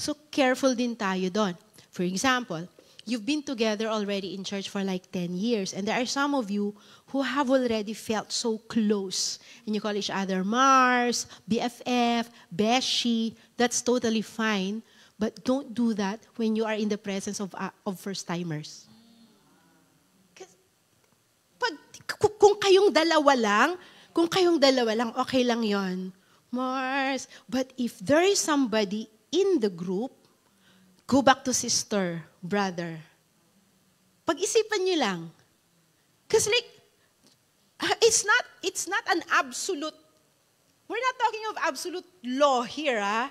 Speaker 1: So, careful din tayo doon. For example, you've been together already in church for like 10 years, and there are some of you who have already felt so close, and you call each other Mars, BFF, Beshi. That's totally fine, but don't do that when you are in the presence of, uh, of first-timers. kung kayong dalawa lang, kung kayong dalawa lang, okay lang yon. Mars. But if there is somebody in the group Go back to sister, brother. Pag-isipan niyo lang. Because like, ah, it's not, it's not an absolute, we're not talking of absolute law here, ah.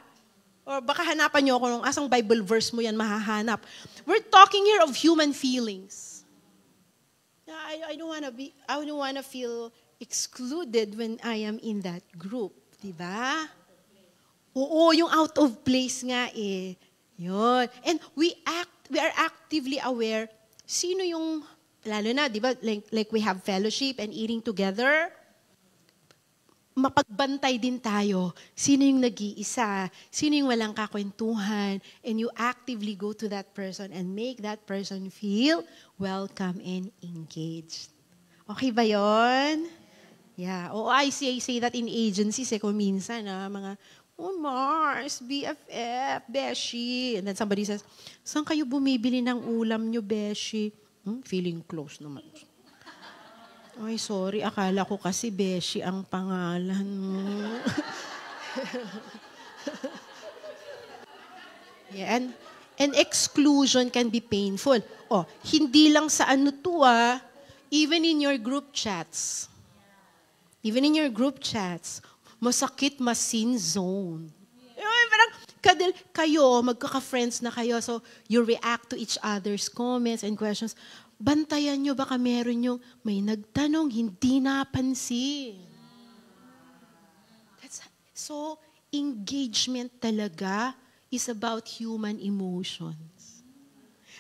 Speaker 1: Or baka hanapan niyo ako nung asang Bible verse mo yan mahahanap. We're talking here of human feelings. I, I don't wanna be, I don't wanna feel excluded when I am in that group. Diba? Oo, yung out of place nga eh. Yun. And we act, we are actively aware, sino yung, lalo na, di ba, like, like we have fellowship and eating together, mapagbantay din tayo. Sino yung nag-iisa? Sino yung walang kakwentuhan? And you actively go to that person and make that person feel welcome and engaged. Okay ba yon? Yeah. Oo, I I say that in agencies eh, kung minsan, ah, mga on oh, Mars, BFF, Beshi. And then somebody says, saan kayo bumibili ng ulam nyo, Beshi? Hmm, feeling close naman. Ay, sorry. Akala ko kasi Beshi ang pangalan mo. yeah, and, and exclusion can be painful. Oh, hindi lang sa ano to ah, even in your group chats. Even in your group chats, masakit masin zone. Yung parang, kadil, kayo, magkaka-friends na kayo, so you react to each other's comments and questions. Bantayan nyo, baka meron yung may nagtanong, hindi napansin. That's, so, engagement talaga is about human emotions.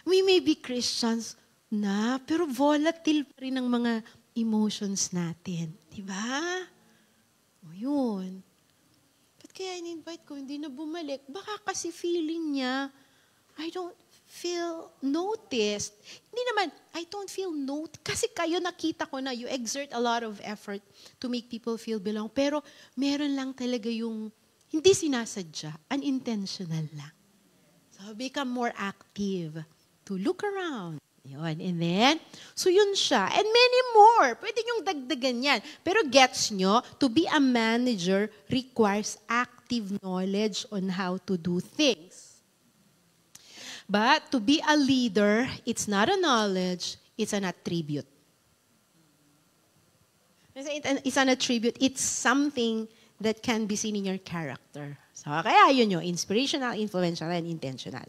Speaker 1: We may be Christians na, pero volatile pa rin ang mga emotions natin. Di ba? yun. Ba't kaya in-invite ko? Hindi na bumalik. Baka kasi feeling niya, I don't feel noticed. Hindi naman, I don't feel noticed. Kasi kayo nakita ko na you exert a lot of effort to make people feel belong. Pero meron lang talaga yung hindi sinasadya, unintentional lang. So become more active to look around. Yun. And then, so yun siya. And many more. Pwede nyong dagdagan yan. Pero gets nyo, to be a manager requires active knowledge on how to do things. But to be a leader, it's not a knowledge, it's an attribute. It's an attribute. It's something that can be seen in your character. So, kaya yun yung Inspirational, influential, and intentional.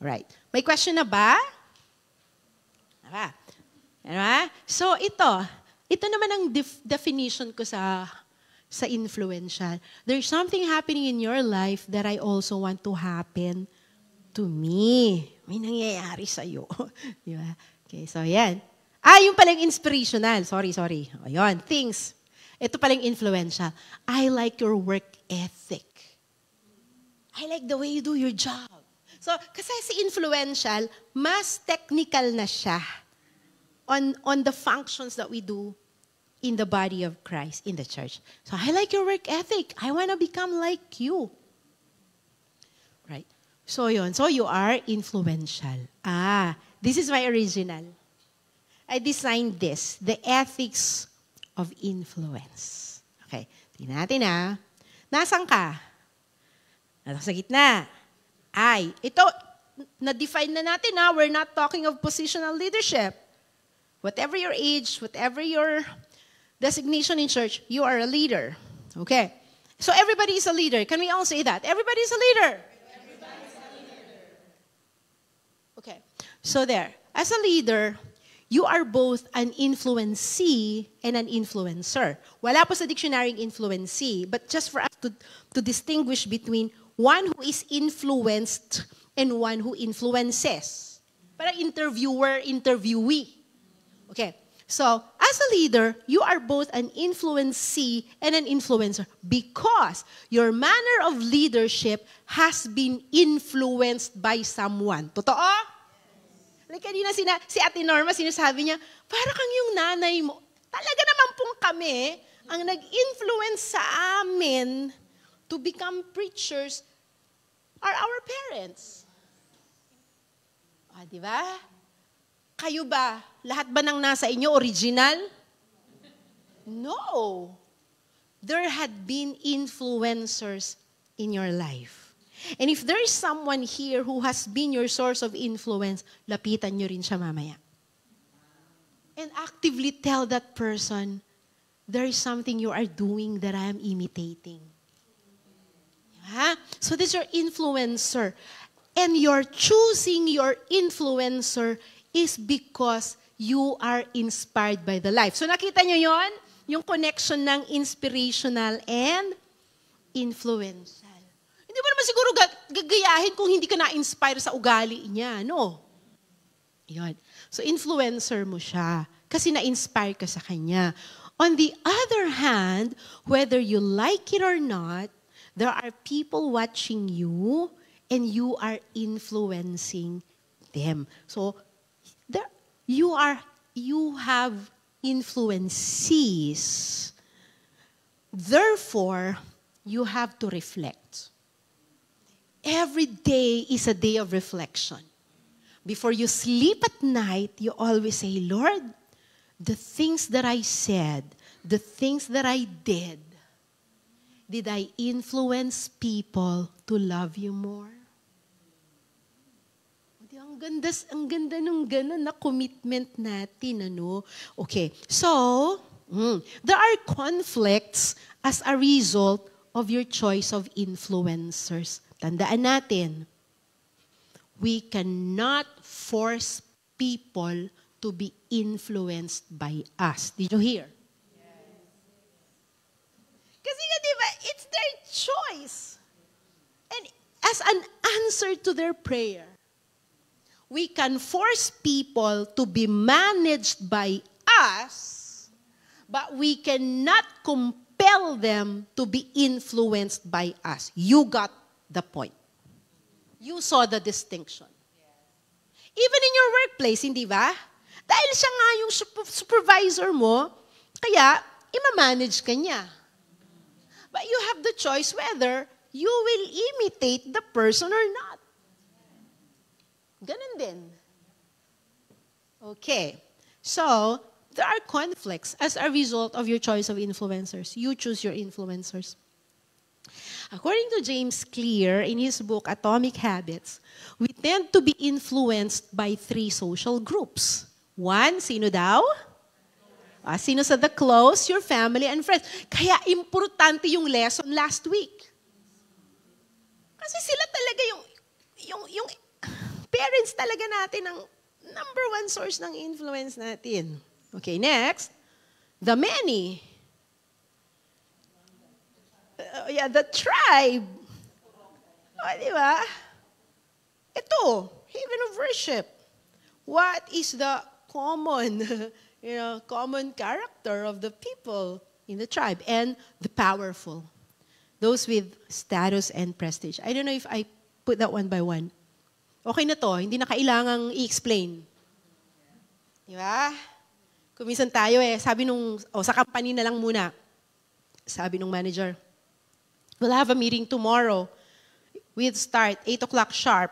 Speaker 1: Alright. May question na ba? ka. Diba? So ito, ito naman ang def- definition ko sa sa influential. There's something happening in your life that I also want to happen to me. May nangyayari sa'yo. Di ba? Okay, so yan. Ah, yung pala inspirational. Sorry, sorry. O, yun. Things. Ito pala influential. I like your work ethic. I like the way you do your job. So, kasi si influential, mas technical na siya on, on the functions that we do in the body of Christ, in the church. So, I like your work ethic. I want to become like you. Right? So, yon. So, you are influential. Ah, this is my original. I designed this, the ethics of influence. Okay, tingnan natin ah. Nasaan ka? Nasa gitna. I. Ito, na-define na natin na ah. we're not talking of positional leadership. Whatever your age, whatever your designation in church, you are a leader. Okay? So everybody is a leader. Can we all say that? Everybody is a leader. A leader. Okay. So there. As a leader, you are both an influencee and an influencer. Wala po sa dictionary influencee, but just for us to, to distinguish between one who is influenced and one who influences. Para interviewer, interviewee. Okay. So, as a leader, you are both an influencee and an influencer because your manner of leadership has been influenced by someone. Totoo? Like kanina sina, si Ate Norma, sinasabi niya, para kang yung nanay mo. Talaga naman pong kami ang nag-influence sa amin to become preachers are our parents. Ah, di ba? Kayo ba, lahat ba ng nasa inyo original? No. There had been influencers in your life. And if there is someone here who has been your source of influence, lapitan nyo rin siya mamaya. And actively tell that person, there is something you are doing that I am imitating. Ha? So this is your influencer. And you're choosing your influencer is because you are inspired by the life. So nakita nyo yon Yung connection ng inspirational and influential. Hindi mo naman siguro gagayahin kung hindi ka na-inspire sa ugali niya, no? Yun. So influencer mo siya kasi na-inspire ka sa kanya. On the other hand, whether you like it or not, There are people watching you and you are influencing them. So there, you are you have influences. Therefore, you have to reflect. Every day is a day of reflection. Before you sleep at night, you always say, Lord, the things that I said, the things that I did, did I influence people to love you more? ang ganda, ang ganda nung ganun na commitment natin, ano? Okay, so, mm, there are conflicts as a result of your choice of influencers. Tandaan natin, we cannot force people to be influenced by us. Did you hear? Kasi nga, di ba, it's their choice. And as an answer to their prayer, we can force people to be managed by us, but we cannot compel them to be influenced by us. You got the point. You saw the distinction. Even in your workplace, hindi ba? Dahil siya nga yung supervisor mo, kaya imamanage ka niya But you have the choice whether you will imitate the person or not. Ganun din. Okay. So, there are conflicts as a result of your choice of influencers. You choose your influencers. According to James Clear in his book Atomic Habits, we tend to be influenced by three social groups. One, sino daw? Ah, sino sa the close, your family and friends. Kaya importante yung lesson last week. Kasi sila talaga yung, yung, yung parents talaga natin ang number one source ng influence natin. Okay, next. The many. Uh, yeah, the tribe. O, oh, di ba? Ito, haven of worship. What is the common you know, common character of the people in the tribe and the powerful, those with status and prestige. I don't know if I put that one by one. Okay na to, hindi na kailangang i-explain. Di ba? Kumisan tayo eh, sabi nung, o oh, sa company na lang muna, sabi nung manager, we'll have a meeting tomorrow. We'll start 8 o'clock sharp.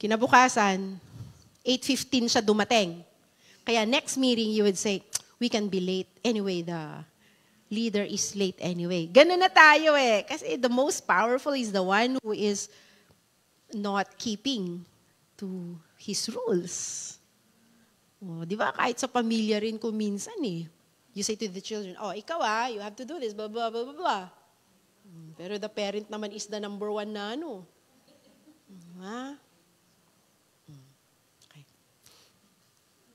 Speaker 1: Kinabukasan, 8.15 siya dumating. Kaya next meeting, you would say, we can be late. Anyway, the leader is late anyway. Ganun na tayo eh. Kasi the most powerful is the one who is not keeping to his rules. Oh, di ba? Kahit sa pamilya rin ko minsan eh. You say to the children, oh, ikaw ah, you have to do this, blah, blah, blah, blah, blah. Hmm, pero the parent naman is the number one na ano. Hmm, ha?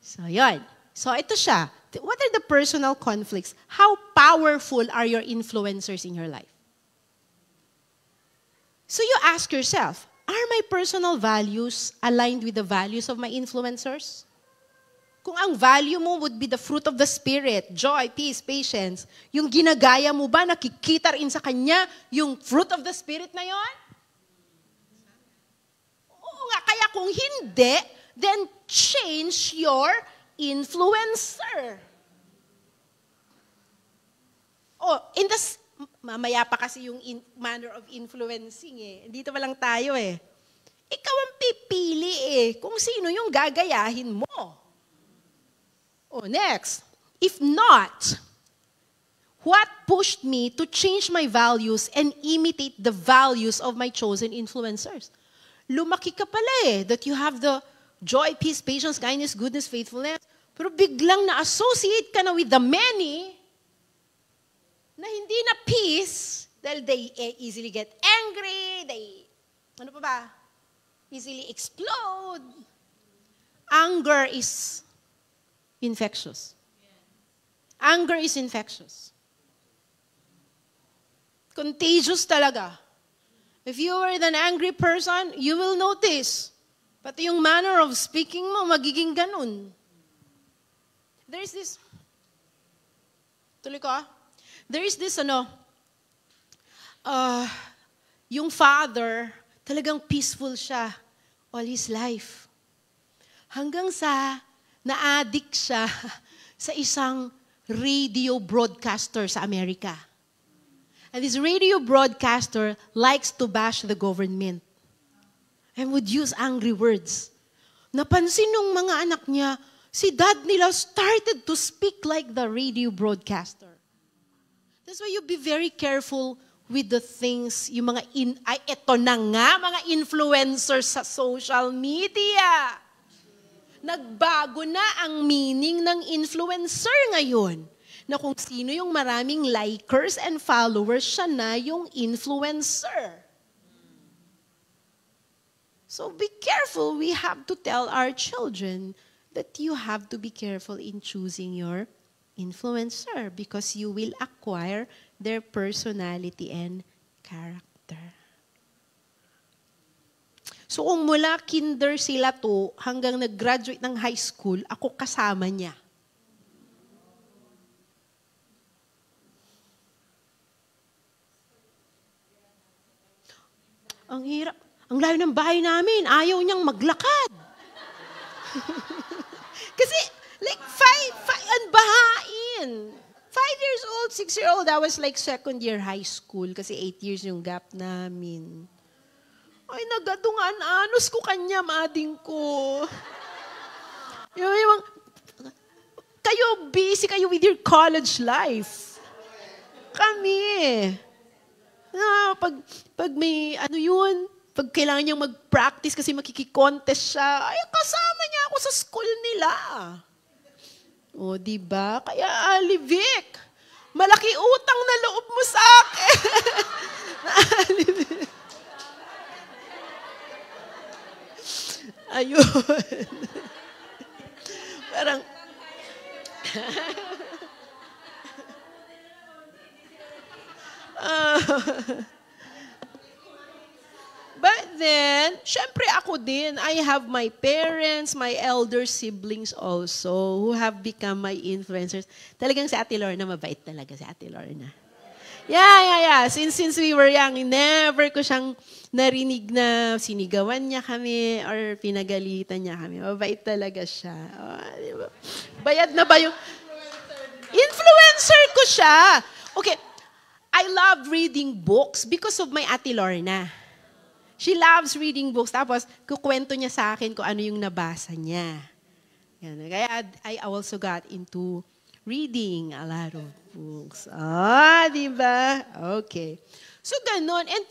Speaker 1: So, yun. So, ito siya. What are the personal conflicts? How powerful are your influencers in your life? So you ask yourself, are my personal values aligned with the values of my influencers? Kung ang value mo would be the fruit of the Spirit, joy, peace, patience, yung ginagaya mo ba, nakikita rin sa kanya yung fruit of the Spirit na yon? Oo nga, kaya kung hindi, then change your influencer. Oh, in the mamaya pa kasi yung in, manner of influencing eh. Dito pa lang tayo eh. Ikaw ang pipili eh kung sino yung gagayahin mo. Oh, next. If not, what pushed me to change my values and imitate the values of my chosen influencers? Lumaki ka pala eh, that you have the joy, peace, patience, kindness, goodness, faithfulness. Pero biglang na-associate ka na with the many na hindi na peace dahil they eh, easily get angry, they, ano pa ba, easily explode. Anger is infectious. Anger is infectious. Contagious talaga. If you are an angry person, you will notice Pati yung manner of speaking mo, magiging ganun. There's this, tuloy ko ah, there is this ano, uh, yung father, talagang peaceful siya all his life. Hanggang sa na-addict siya sa isang radio broadcaster sa Amerika. And this radio broadcaster likes to bash the government and would use angry words. Napansin nung mga anak niya, si dad nila started to speak like the radio
Speaker 2: broadcaster.
Speaker 1: That's why you be very careful with the things, yung mga, in, ay, eto na nga, mga influencers sa social media. Nagbago na ang meaning ng influencer ngayon. Na kung sino yung maraming likers and followers, siya na yung influencer. So be careful. We have to tell our children that you have to be careful in choosing your influencer because you will acquire their personality and character. So kung mula kinder sila to hanggang nag-graduate ng high school, ako kasama niya. Ang hirap ang layo ng bahay namin, ayaw niyang maglakad. Kasi, like, five, five, ang bahain. Five years old, six year old, I was like second year high school kasi eight years yung gap namin. Ay, nagadungan anos ko kanya, mading ko. Yung, yung, kayo, busy kayo with your college life. Kami. Na, ah, pag, pag may, ano yun, pag kailangan niyang mag-practice kasi makikikontest siya, ay, kasama niya ako sa school nila. O, oh, di ba? Kaya, Alivik, malaki utang na loob mo sa akin. na
Speaker 2: Alivik. Ayun.
Speaker 1: Parang, uh, But then, syempre ako din, I have my parents, my elder siblings also, who have become my influencers. Talagang si Ate Lorna, mabait talaga si Ate Lorna. Yeah, yeah, yeah. Since, since we were young, never ko siyang narinig na sinigawan niya kami or pinagalitan niya kami. Mabait talaga siya. Oh, di ba? Bayad na ba yung... Influencer ko siya. Okay. I love reading books because of my Ate Lorna she loves reading books. Tapos, kukwento niya sa akin kung ano yung nabasa niya. Yan. Kaya I also got into reading a lot of books. Ah, di ba? Okay. So, ganun. And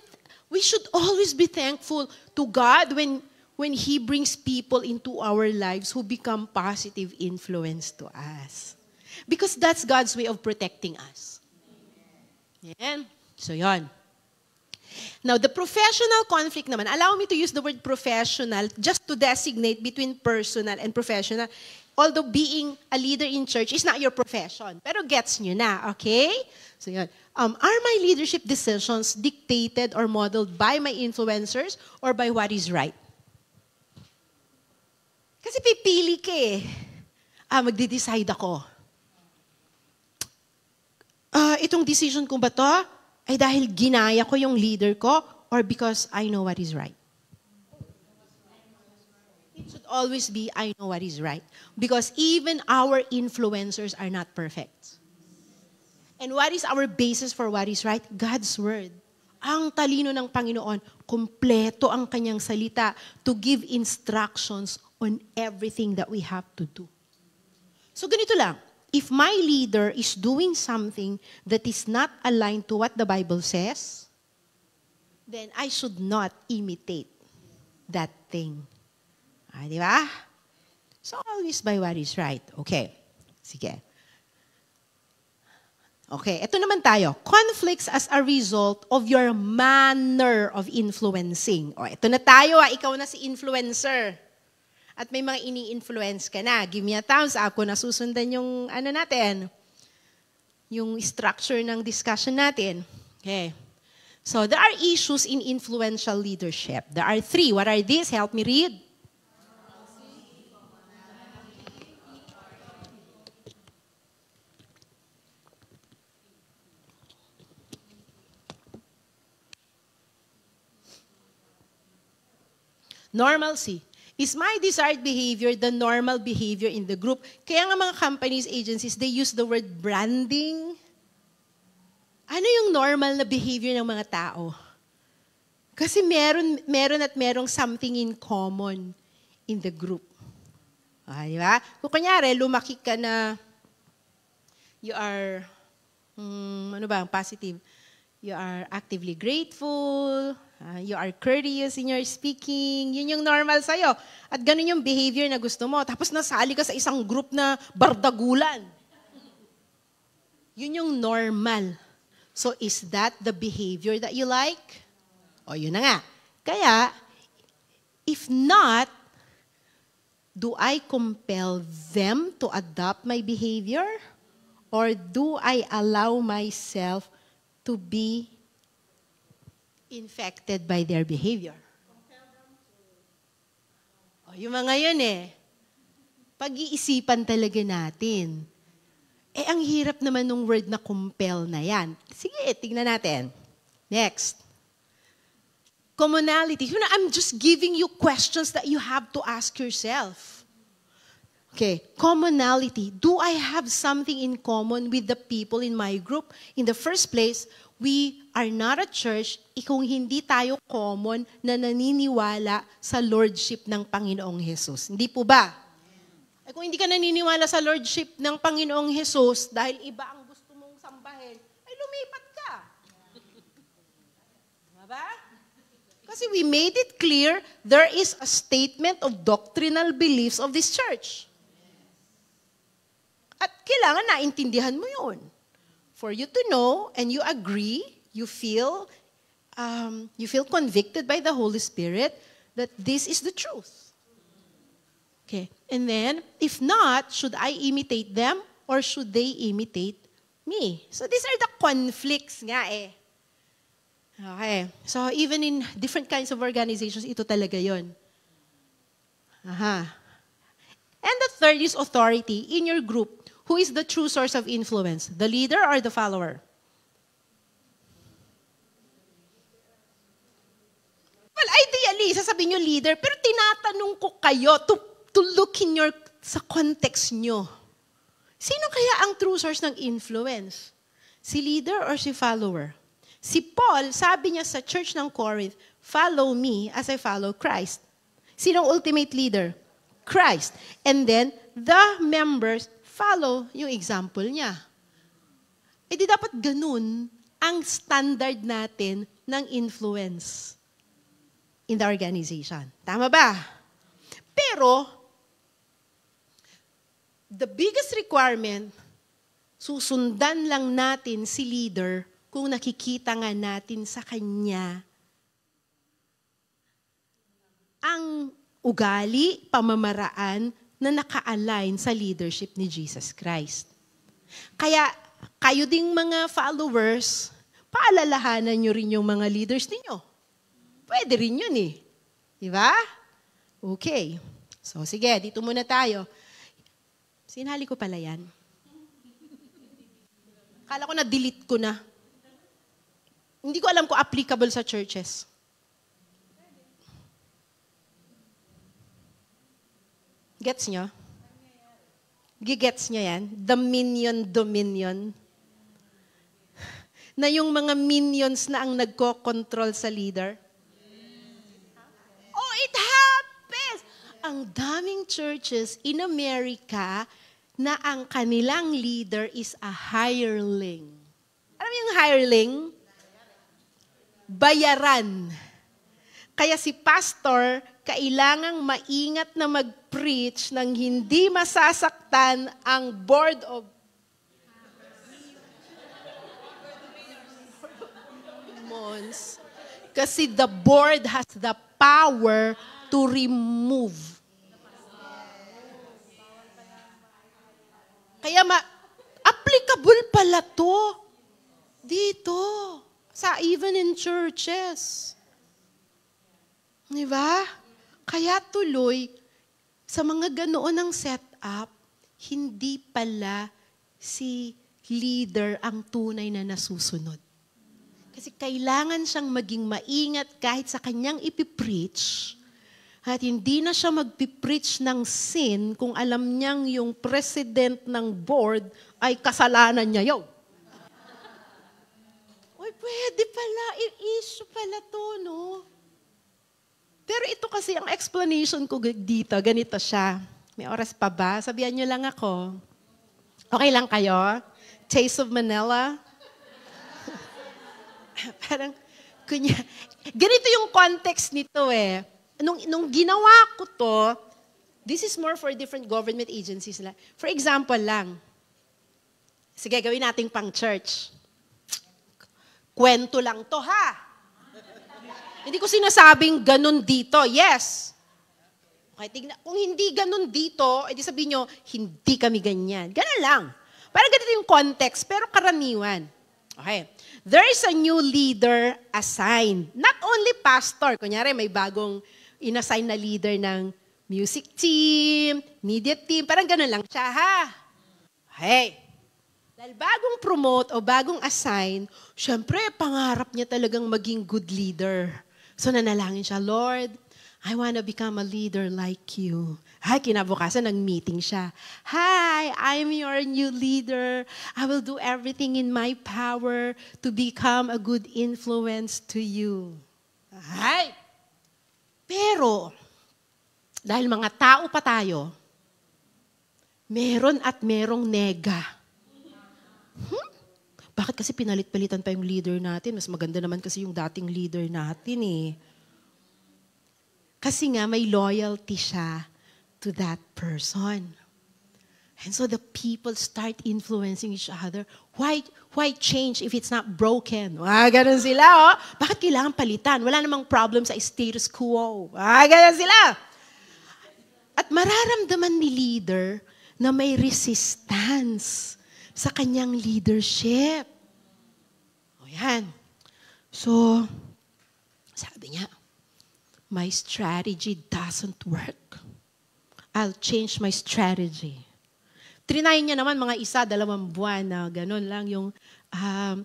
Speaker 1: we should always be thankful to God when when He brings people into our lives who become positive influence to us. Because that's God's way of protecting us. Yan. So, yon. Now, the professional conflict naman, allow me to use the word professional just to designate between personal and professional. Although being a leader in church is not your profession, pero gets nyo na, okay? So yun. Um, are my leadership decisions dictated or modeled by my influencers or by what is right? Kasi pipili ka eh. Ah, magde-decide ako. Uh, itong decision ko ba to? ay dahil ginaya ko yung leader ko or because I know what is right. It should always be, I know what is right. Because even our influencers are not perfect. And what is our basis for what is right? God's Word. Ang talino ng Panginoon, kumpleto ang kanyang salita to give instructions on everything that we have to do. So ganito lang, if my leader is doing something that is not aligned to what the Bible says, then I should not imitate that thing. Ah, di ba? So, always by what is right. Okay. Sige. Okay, ito naman tayo. Conflicts as a result of your manner of influencing. O, ito na tayo. Ha. Ah. Ikaw na si influencer at may mga ini-influence ka na. Give me a thumbs up kung nasusundan yung ano natin, yung structure ng discussion natin. Okay. So, there are issues in influential leadership. There are three. What are these? Help me read. Normalcy. Is my desired behavior the normal behavior in the group? Kaya nga mga companies, agencies, they use the word branding. Ano yung normal na behavior ng mga tao? Kasi meron, meron at merong something in common in the group. Ah, di ba? Kung kunyari, lumaki ka na you are, mm, ano ba, positive. You are actively grateful, Ah, you are courteous in your speaking. Yun yung normal sa'yo. At ganun yung behavior na gusto mo. Tapos nasali ka sa isang group na bardagulan. Yun yung normal. So is that the behavior that you like? O yun na nga. Kaya, if not, do I compel them to adopt my behavior? Or do I allow myself to be infected by their behavior. O, yung mga yun eh, pag-iisipan talaga natin. Eh, ang hirap naman ng word na compel na yan. Sige, tingnan natin. Next. Commonality. You know, I'm just giving you questions that you have to ask yourself. Okay, commonality. Do I have something in common with the people in my group? In the first place, We are not a church kung hindi tayo common na naniniwala sa lordship ng Panginoong Jesus. Hindi po ba? Ay, kung hindi ka naniniwala sa lordship ng Panginoong Jesus dahil iba ang gusto mong sambahin, ay lumipat ka. Diba? Kasi we made it clear there is a statement of doctrinal beliefs of this church. At kailangan naintindihan mo yun. for you to know and you agree, you feel, um, you feel convicted by the Holy Spirit that this is the truth. Okay. And then, if not, should I imitate them or should they imitate me? So these are the conflicts nga eh. Okay. So even in different kinds of organizations, ito talaga yon. Aha. And the third is authority in your group. Who is the true source of influence? The leader or the follower? Well, ideally, sasabihin nyo leader, pero tinatanong ko kayo to, to look in your, sa context nyo. Sino kaya ang true source ng influence? Si leader or si follower? Si Paul, sabi niya sa church ng Corinth, follow me as I follow Christ. Sinong ultimate leader? Christ. And then, the members follow yung example niya. E di dapat ganun ang standard natin ng influence in the organization. Tama ba? Pero, the biggest requirement, susundan lang natin si leader kung nakikita nga natin sa kanya ang ugali, pamamaraan na naka-align sa leadership ni Jesus Christ. Kaya kayo ding mga followers, paalalahanan nyo rin yung mga leaders ninyo. Pwede rin yun eh. Di ba? Okay. So sige, dito muna tayo. Sinali ko pala yan. Kala ko na-delete ko na. Hindi ko alam kung applicable sa churches. Gets nyo? Gigets nyo yan? The minion dominion. Na yung mga minions na ang nagko-control sa leader. Oh, it happens! Ang daming churches in America na ang kanilang leader is a hireling. Alam mo yung hireling? Bayaran. Kaya si pastor, kailangang maingat na mag-preach ng hindi masasaktan ang board of Mons. Kasi the board has the power to remove. Kaya ma- applicable pala to dito. Sa even in churches. Di ba? Kaya tuloy, sa mga ganoon ang setup, hindi pala si leader ang tunay na nasusunod. Kasi kailangan siyang maging maingat kahit sa kanyang ipipreach. At hindi na siya magpipreach ng sin kung alam niyang yung president ng board ay kasalanan niya yun. Uy, pwede pala. I-issue pala to, no? Pero ito kasi ang explanation ko dito, ganito siya. May oras pa ba? Sabihan niyo lang ako. Okay lang kayo? Taste of Manila? Parang, kunya, ganito yung context nito eh. Nung, nung ginawa ko to, this is more for different government agencies. Lang. For example lang, sige, gawin natin pang church. Kwento lang to ha. Hindi ko sinasabing ganun dito. Yes. Okay, tignan. Kung hindi ganun dito, edi sabi nyo, hindi kami ganyan. Ganun lang. Parang ganito yung context, pero karaniwan. Okay. There is a new leader assigned. Not only pastor. Kunyari, may bagong inassign na leader ng music team, media team. Parang ganun lang siya, ha? Okay. Dahil bagong promote o bagong assign, syempre, pangarap niya talagang maging good leader. So nanalangin siya, Lord, I want to become a leader like you. Ay, kinabukasan, nag-meeting siya. Hi, I'm your new leader. I will do everything in my power to become a good influence to you. Hi! Pero, dahil mga tao pa tayo, meron at merong nega. Hmm? Bakit kasi pinalit-palitan pa yung leader natin? Mas maganda naman kasi yung dating leader natin eh. Kasi nga may loyalty siya to that person. And so the people start influencing each other. Why, why change if it's not broken? Ah, ganun sila, oh. Bakit kailangan palitan? Wala namang problem sa status quo. Ah, ganun sila. At mararamdaman ni leader na may resistance sa kanyang leadership. O yan. So, sabi niya, my strategy doesn't work. I'll change my strategy. Trinayin niya naman mga isa, dalawang buwan na ganun lang yung um,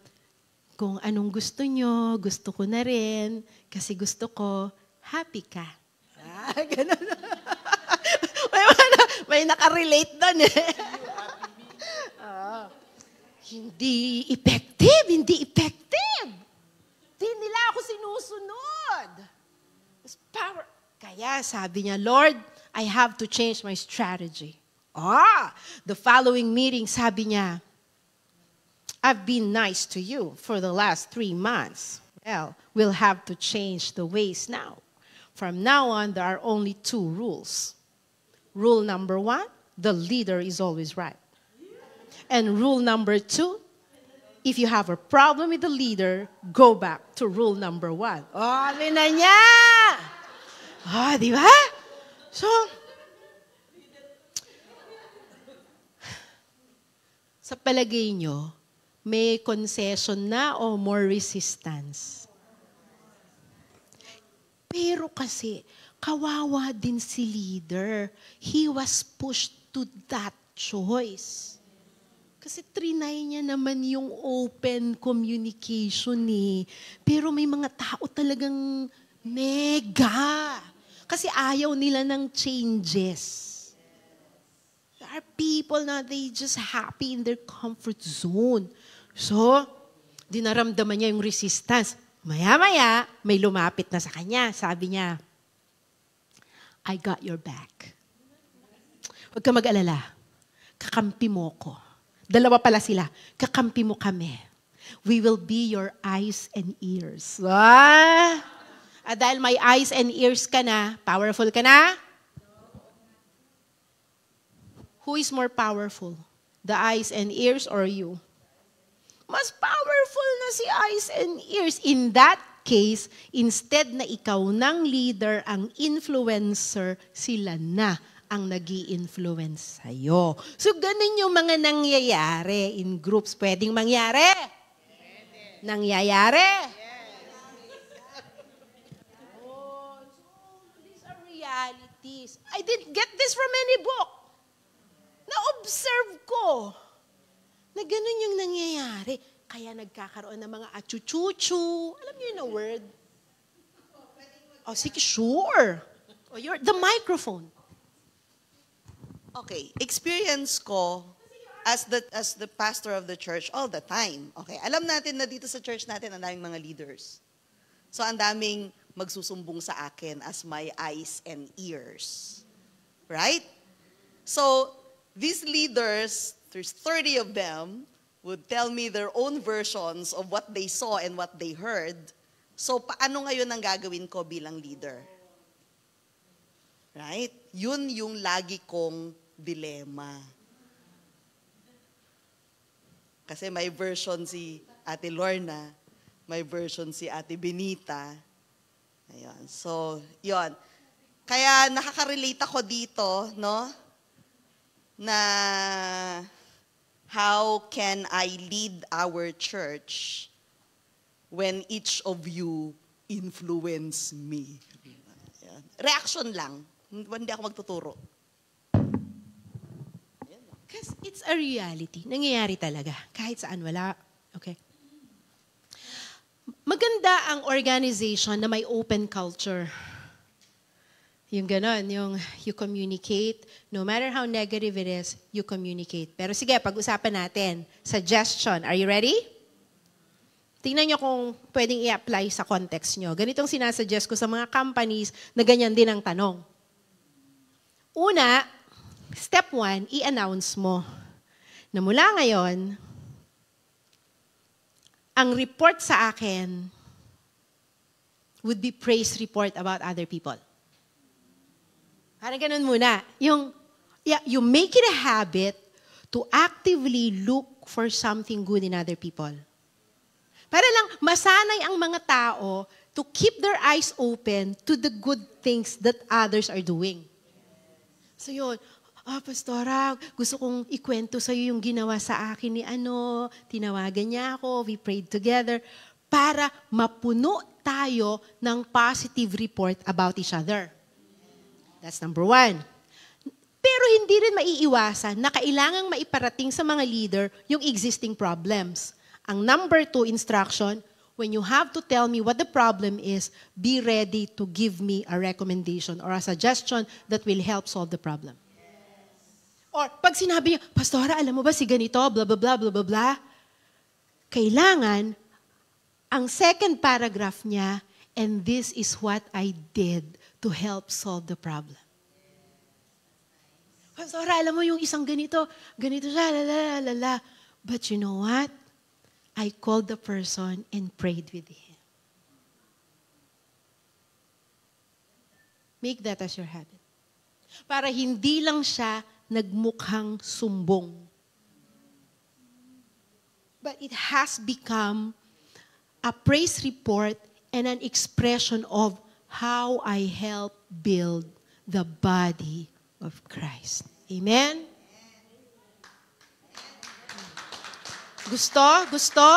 Speaker 1: kung anong gusto nyo, gusto ko na rin, kasi gusto ko, happy ka. Ah, ganun. may, may naka-relate doon eh. Hindi effective, hindi effective. Hindi nila ako sinusunod. power. Kaya sabi niya, Lord, I have to change my strategy. Ah, the following meeting, sabi niya, I've been nice to you for the last three months. Well, we'll have to change the ways now. From now on, there are only two rules. Rule number one, the leader is always right. And rule number two, if you have a problem with the leader, go back to rule number one. Oh, ano na niya! Oh, di ba? So, sa palagay nyo, may concession na o more resistance? Pero kasi, kawawa din si leader. He was pushed to that choice. Kasi trinay niya naman yung open communication eh. Pero may mga tao talagang nega. Kasi ayaw nila ng changes. There are people na they just happy in their comfort zone. So, dinaramdaman niya yung resistance. Maya-maya, may lumapit na sa kanya. Sabi niya, I got your back. Huwag ka mag-alala. Kakampi mo ko Dalawa pala sila. Kakampi mo kami. We will be your eyes and ears. Ah! At ah, dahil may eyes and ears ka na, powerful ka na? Who is more powerful? The eyes and ears or you? Mas powerful na si eyes and ears. In that case, instead na ikaw ng leader, ang influencer, sila na ang nag influence sa'yo. So, ganun yung mga nangyayari in groups. Pwedeng mangyari? Pwede. Nangyayari? Yes. oh, so, these are realities. I didn't get this from any book. Na-observe ko na ganun yung nangyayari. Kaya nagkakaroon ng mga achuchuchu. Alam niyo yung word?
Speaker 2: Oh, sige, sure. Oh, you're the microphone. Okay, experience ko as the as the pastor of the church all the time. Okay, alam natin na dito sa church natin ang daming mga leaders. So ang daming magsusumbong sa akin as my eyes and ears. Right? So these leaders, there's 30 of them, would tell me their own versions of what they saw and what they heard. So, paano ngayon ang gagawin ko bilang leader? Right? Yun yung lagi kong dilema. Kasi may version si Ate Lorna, may version si Ate Benita. Ayun. So, yon. Kaya nakaka-relate ako dito, no? Na how can I lead our church when each of you influence me? Ayan. Reaction lang. Hindi ako magtuturo.
Speaker 1: Because it's a reality. Nangyayari talaga. Kahit saan wala. Okay? Maganda ang organization na may open culture. Yung ganon, yung you communicate, no matter how negative it is, you communicate. Pero sige, pag-usapan natin. Suggestion. Are you ready? Tingnan nyo kung pwedeng i-apply sa context nyo. Ganitong sinasuggest ko sa mga companies na ganyan din ang tanong. Una, Step one, i-announce mo na mula ngayon, ang report sa akin would be praise report about other people. Parang ganun muna. Yung, yeah, you make it a habit to actively look for something good in other people. Para lang masanay ang mga tao to keep their eyes open to the good things that others are doing. So yun, Ah, oh, Pastora, gusto kong ikwento sa iyo yung ginawa sa akin ni ano, tinawagan niya ako, we prayed together, para mapuno tayo ng positive report about each other. That's number one. Pero hindi rin maiiwasan na kailangang maiparating sa mga leader yung existing problems. Ang number two instruction, when you have to tell me what the problem is, be ready to give me a recommendation or a suggestion that will help solve the problem. Or pag sinabi niya, Pastora, alam mo ba si ganito, bla bla bla bla bla Kailangan, ang second paragraph niya, and this is what I did to help solve the problem. Pastora, alam mo yung isang ganito, ganito siya, la, la, la, la. But you know what? I called the person and prayed with him. Make that as your habit. Para hindi lang siya nagmukhang sumbong. But it has become a praise report and an expression of how I help build the body of Christ. Amen? Gusto? Gusto?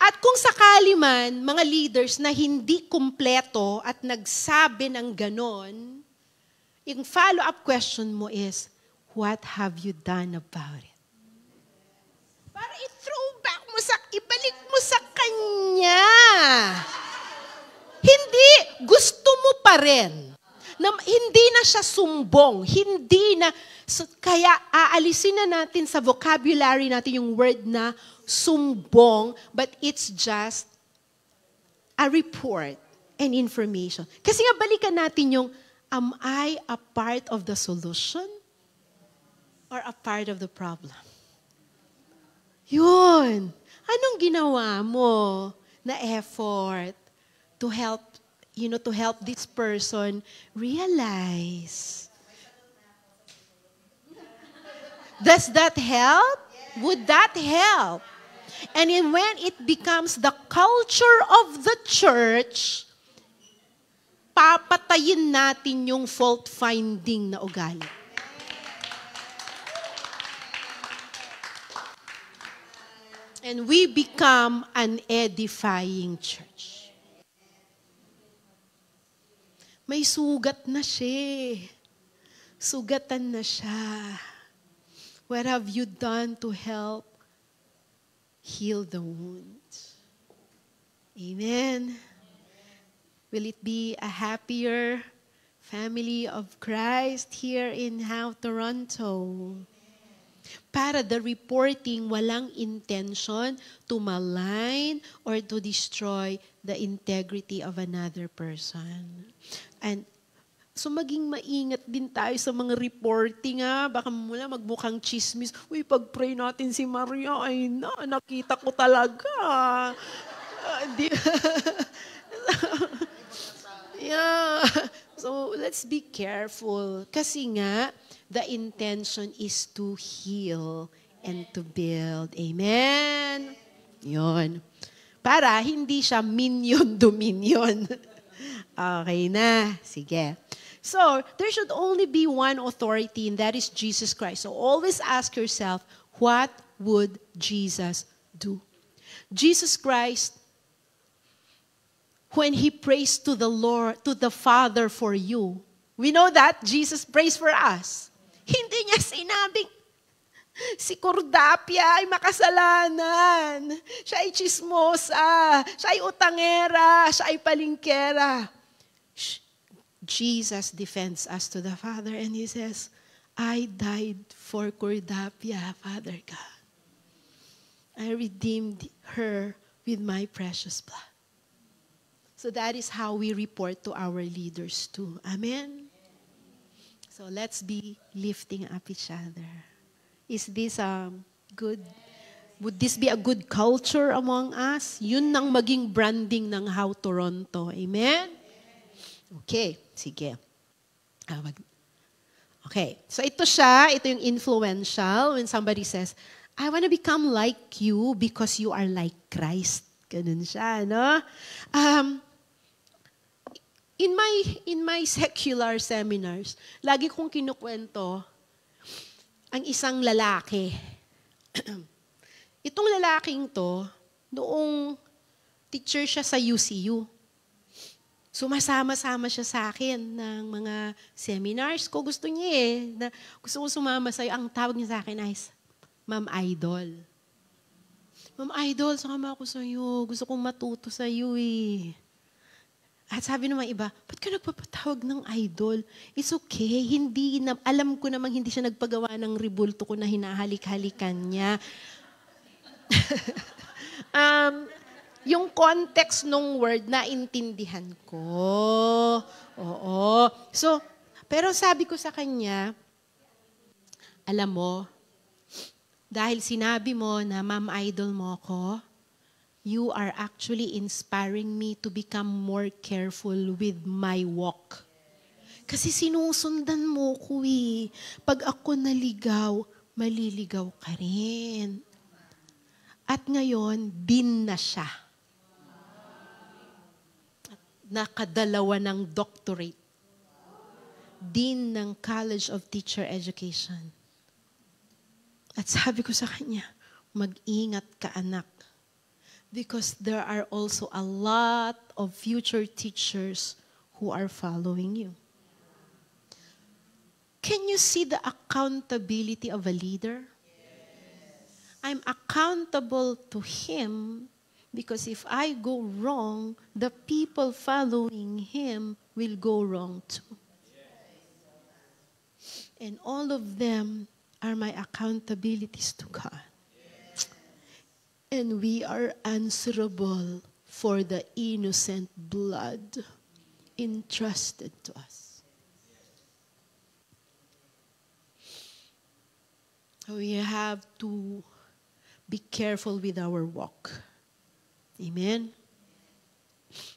Speaker 1: At kung sakali man, mga leaders na hindi kumpleto at nagsabi ng ganon, yung follow-up question mo is, what have you done about it? Para i-throw back mo sa, ibalik mo sa kanya. Hindi, gusto mo pa rin. Na, hindi na siya sumbong. Hindi na, so, kaya aalisin na natin sa vocabulary natin yung word na sumbong, but it's just a report and information. Kasi nga balikan natin yung Am I a part of the solution or a part of the problem? Yun. Anong ginawa mo na effort to help, you know, to help this person realize? Does that help? Would that help? And when it becomes the culture of the church, papatayin natin yung fault-finding na ugali. And we become an edifying church. May sugat na siya. Sugatan na siya. What have you done to help heal the wound? Amen. Will it be a happier family of Christ here in How Toronto? Para the reporting walang intention to malign or to destroy the integrity of another person. And So maging maingat din tayo sa mga reporting ha. Baka mula magmukhang chismis. Uy, pag-pray natin si Maria, ay na, nakita ko talaga. Uh, di, Yeah. So, let's be careful. Kasi nga, the intention is to heal and to build. Amen? Yon. Para hindi siya minion-dominion. okay na. Sige. So, there should only be one authority, and that is Jesus Christ. So, always ask yourself, what would Jesus do? Jesus Christ when he prays to the Lord, to the Father for you. We know that Jesus prays for us. Hindi niya sinabing, si Cordapia ay makasalanan. Siya ay chismosa. Siya ay utangera. Siya ay palingkera. Jesus defends us to the Father and He says, I died for Cordapia, Father God. I redeemed her with my precious blood. So that is how we report to our leaders too. Amen? So let's be lifting up each other. Is this a good, would this be a good culture among us? Yun nang maging branding ng How Toronto. Amen? Okay, sige. Ah, okay, so ito siya, ito yung influential when somebody says, I want to become like you because you are like Christ. Ganun siya, no? Um, in my, in my secular seminars, lagi kong kinukwento ang isang lalaki. Itong lalaking to, noong teacher siya sa UCU, sumasama-sama siya sa akin ng mga seminars ko. Gusto niya eh. Na, gusto ko sumama sa'yo. Ang tawag niya sa akin ay, Ma'am Idol. Ma'am Idol, sumama ako sa'yo. Gusto kong matuto sa'yo eh. At sabi ng iba, ba't ka nagpapatawag ng idol? It's okay. Hindi na, alam ko namang hindi siya nagpagawa ng ribulto ko na hinahalik-halikan niya. um, yung context nung word, na intindihan ko. Oo. So, pero sabi ko sa kanya, alam mo, dahil sinabi mo na ma'am idol mo ako, you are actually inspiring me to become more careful with my walk. Kasi sinusundan mo ko eh. Pag ako naligaw, maliligaw ka rin. At ngayon, din na siya. At nakadalawa ng doctorate. Dean ng College of Teacher Education. At sabi ko sa kanya, mag-ingat ka anak Because there are also a lot of future teachers who are following you. Can you see the accountability of a leader? Yes. I'm accountable to him because if I go wrong, the people following him will go wrong too. Yes. And all of them are my accountabilities to God and we are answerable for the innocent blood entrusted to us. We have to be careful with our walk. Amen?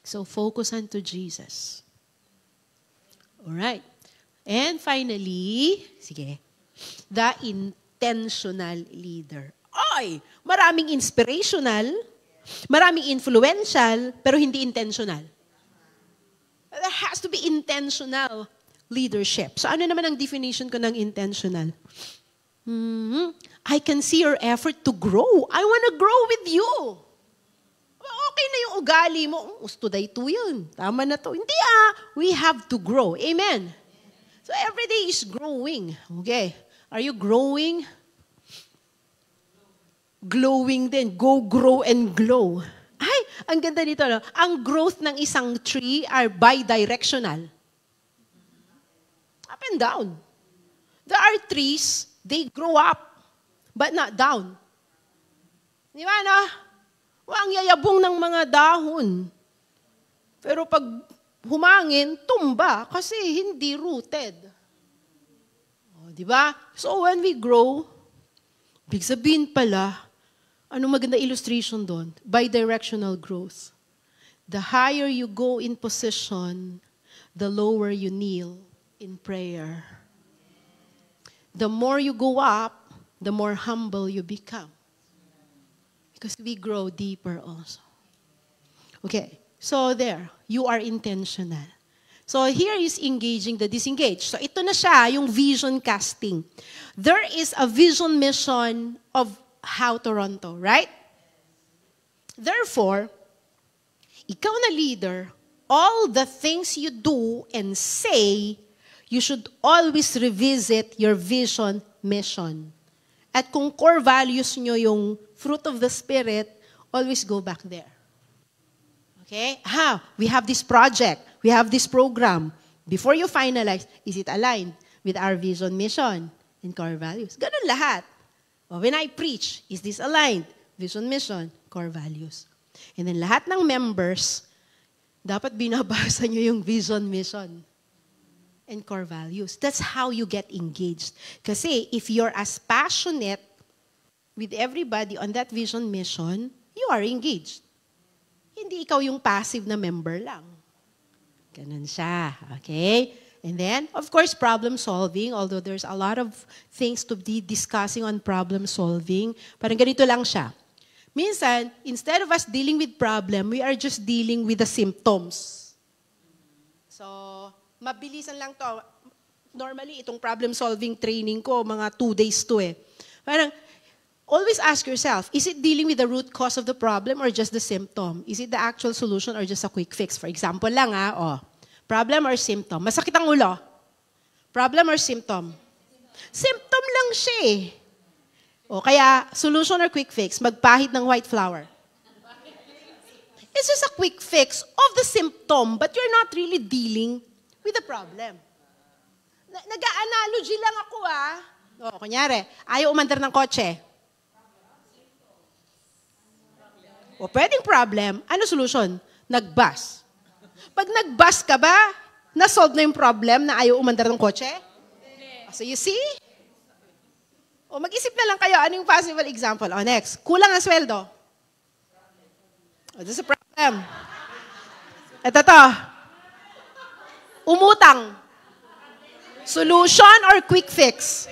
Speaker 1: So focus unto Jesus. All right. And finally, sige, the intentional leader Oy! Maraming inspirational, maraming influential, pero hindi intentional. There has to be intentional leadership. So ano naman ang definition ko ng intentional? Mm-hmm. I can see your effort to grow. I want to grow with you. Okay na yung ugali mo. Mm, gusto day to yun. Tama na to. Hindi ah. We have to grow. Amen. So every day is growing. Okay. Are you growing? glowing din. Go, grow, and glow. Ay, ang ganda nito. No? Ang growth ng isang tree are bidirectional. Up and down. There are trees, they grow up, but not down. Di ba no? Well, ang yayabong ng mga dahon. Pero pag humangin, tumba kasi hindi rooted. O, di ba? So when we grow, Ibig sabihin pala, ano maganda illustration doon? Bidirectional growth. The higher you go in position, the lower you kneel in prayer. The more you go up, the more humble you become. Because we grow deeper also. Okay, so there, you are intentional. So here is engaging the disengaged. So ito na siya, yung vision casting. There is a vision mission of How Toronto, right? Therefore, ikaw na leader, all the things you do and say, you should always revisit your vision, mission. At kung core values nyo yung fruit of the Spirit, always go back there. Okay? How? We have this project. We have this program. Before you finalize, is it aligned with our vision, mission, and core values? Ganun lahat. When I preach, is this aligned? Vision, mission, core values. And then lahat ng members, dapat binabasa nyo yung vision, mission, and core values. That's how you get engaged. Kasi if you're as passionate with everybody on that vision, mission, you are engaged. Hindi ikaw yung passive na member lang. Ganun siya. Okay? And then, of course, problem solving, although there's a lot of things to be discussing on problem solving, parang ganito lang siya. Minsan, instead of us dealing with problem, we are just dealing with the symptoms. So, mabilisan lang to. Normally, itong problem solving training ko, mga two days to eh. Parang, always ask yourself, is it dealing with the root cause of the problem or just the symptom? Is it the actual solution or just a quick fix? For example lang ah, oh, Problem or symptom? Masakit ang ulo? Problem or symptom? Symptom lang siya eh. O kaya, solution or quick fix? Magpahid ng white flour. It's just a quick fix of the symptom, but you're not really dealing with the problem. Nag-a-analogy lang ako ah. O, kunyari, ayaw umandar ng kotse. O, pwedeng problem. Ano solution? Nag-bus. Pag nag-bus ka ba, na-solve na yung problem na ayaw umandar ng kotse? Ah, so you see? O mag-isip na lang kayo, ano yung possible example? O next, kulang ang sweldo. O, this is a problem. Ito to. Umutang. Solution or quick fix?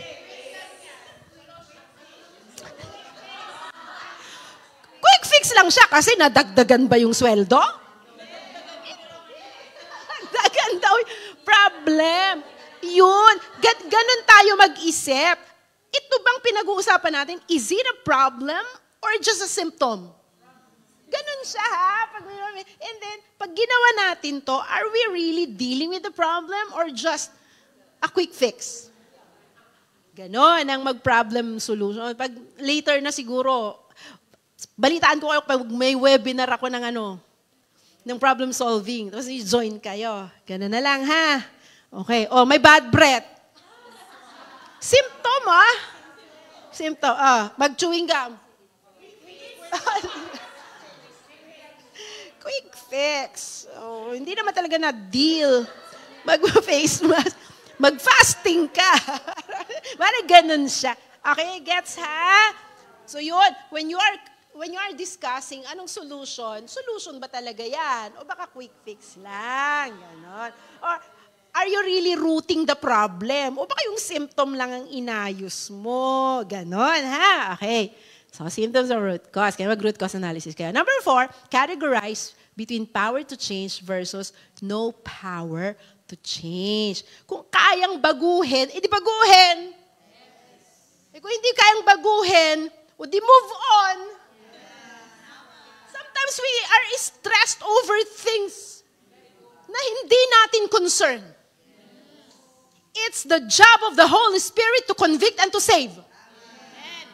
Speaker 1: Quick fix lang siya kasi nadagdagan ba yung sweldo? Uy, problem. Yun. Gan- ganun tayo mag-isip. Ito bang pinag-uusapan natin? Is it a problem or just a symptom? Ganun siya ha. Pag may, and then, pag ginawa natin to, are we really dealing with the problem or just a quick fix? Ganon ang mag-problem solution. Pag later na siguro, balitaan ko kayo pag may webinar ako ng ano, ng problem solving. Tapos i-join eh, kayo. Ganun na lang, ha? Okay. oh, may bad breath. Symptom, ah. Symptom. Ah, mag-chewing gum. Quick fix. Oh, hindi naman talaga na deal. Mag-face mask. Mag-fasting ka. Parang ganun siya. Okay, gets ha? So yun, when you are when you are discussing anong solution, solution ba talaga yan? O baka quick fix lang? Ganon. Or are you really rooting the problem? O baka yung symptom lang ang inayos mo? Ganon, ha? Okay. So, symptoms or root cause. Kaya mag-root cause analysis kayo. Number four, categorize between power to change versus no power to change. Kung kayang baguhin, edi eh, baguhin. Yes. Eh, e kung hindi kayang baguhin, o di move on. Sometimes we are stressed over things na hindi natin concern. It's the job of the Holy Spirit to convict and to save. Amen.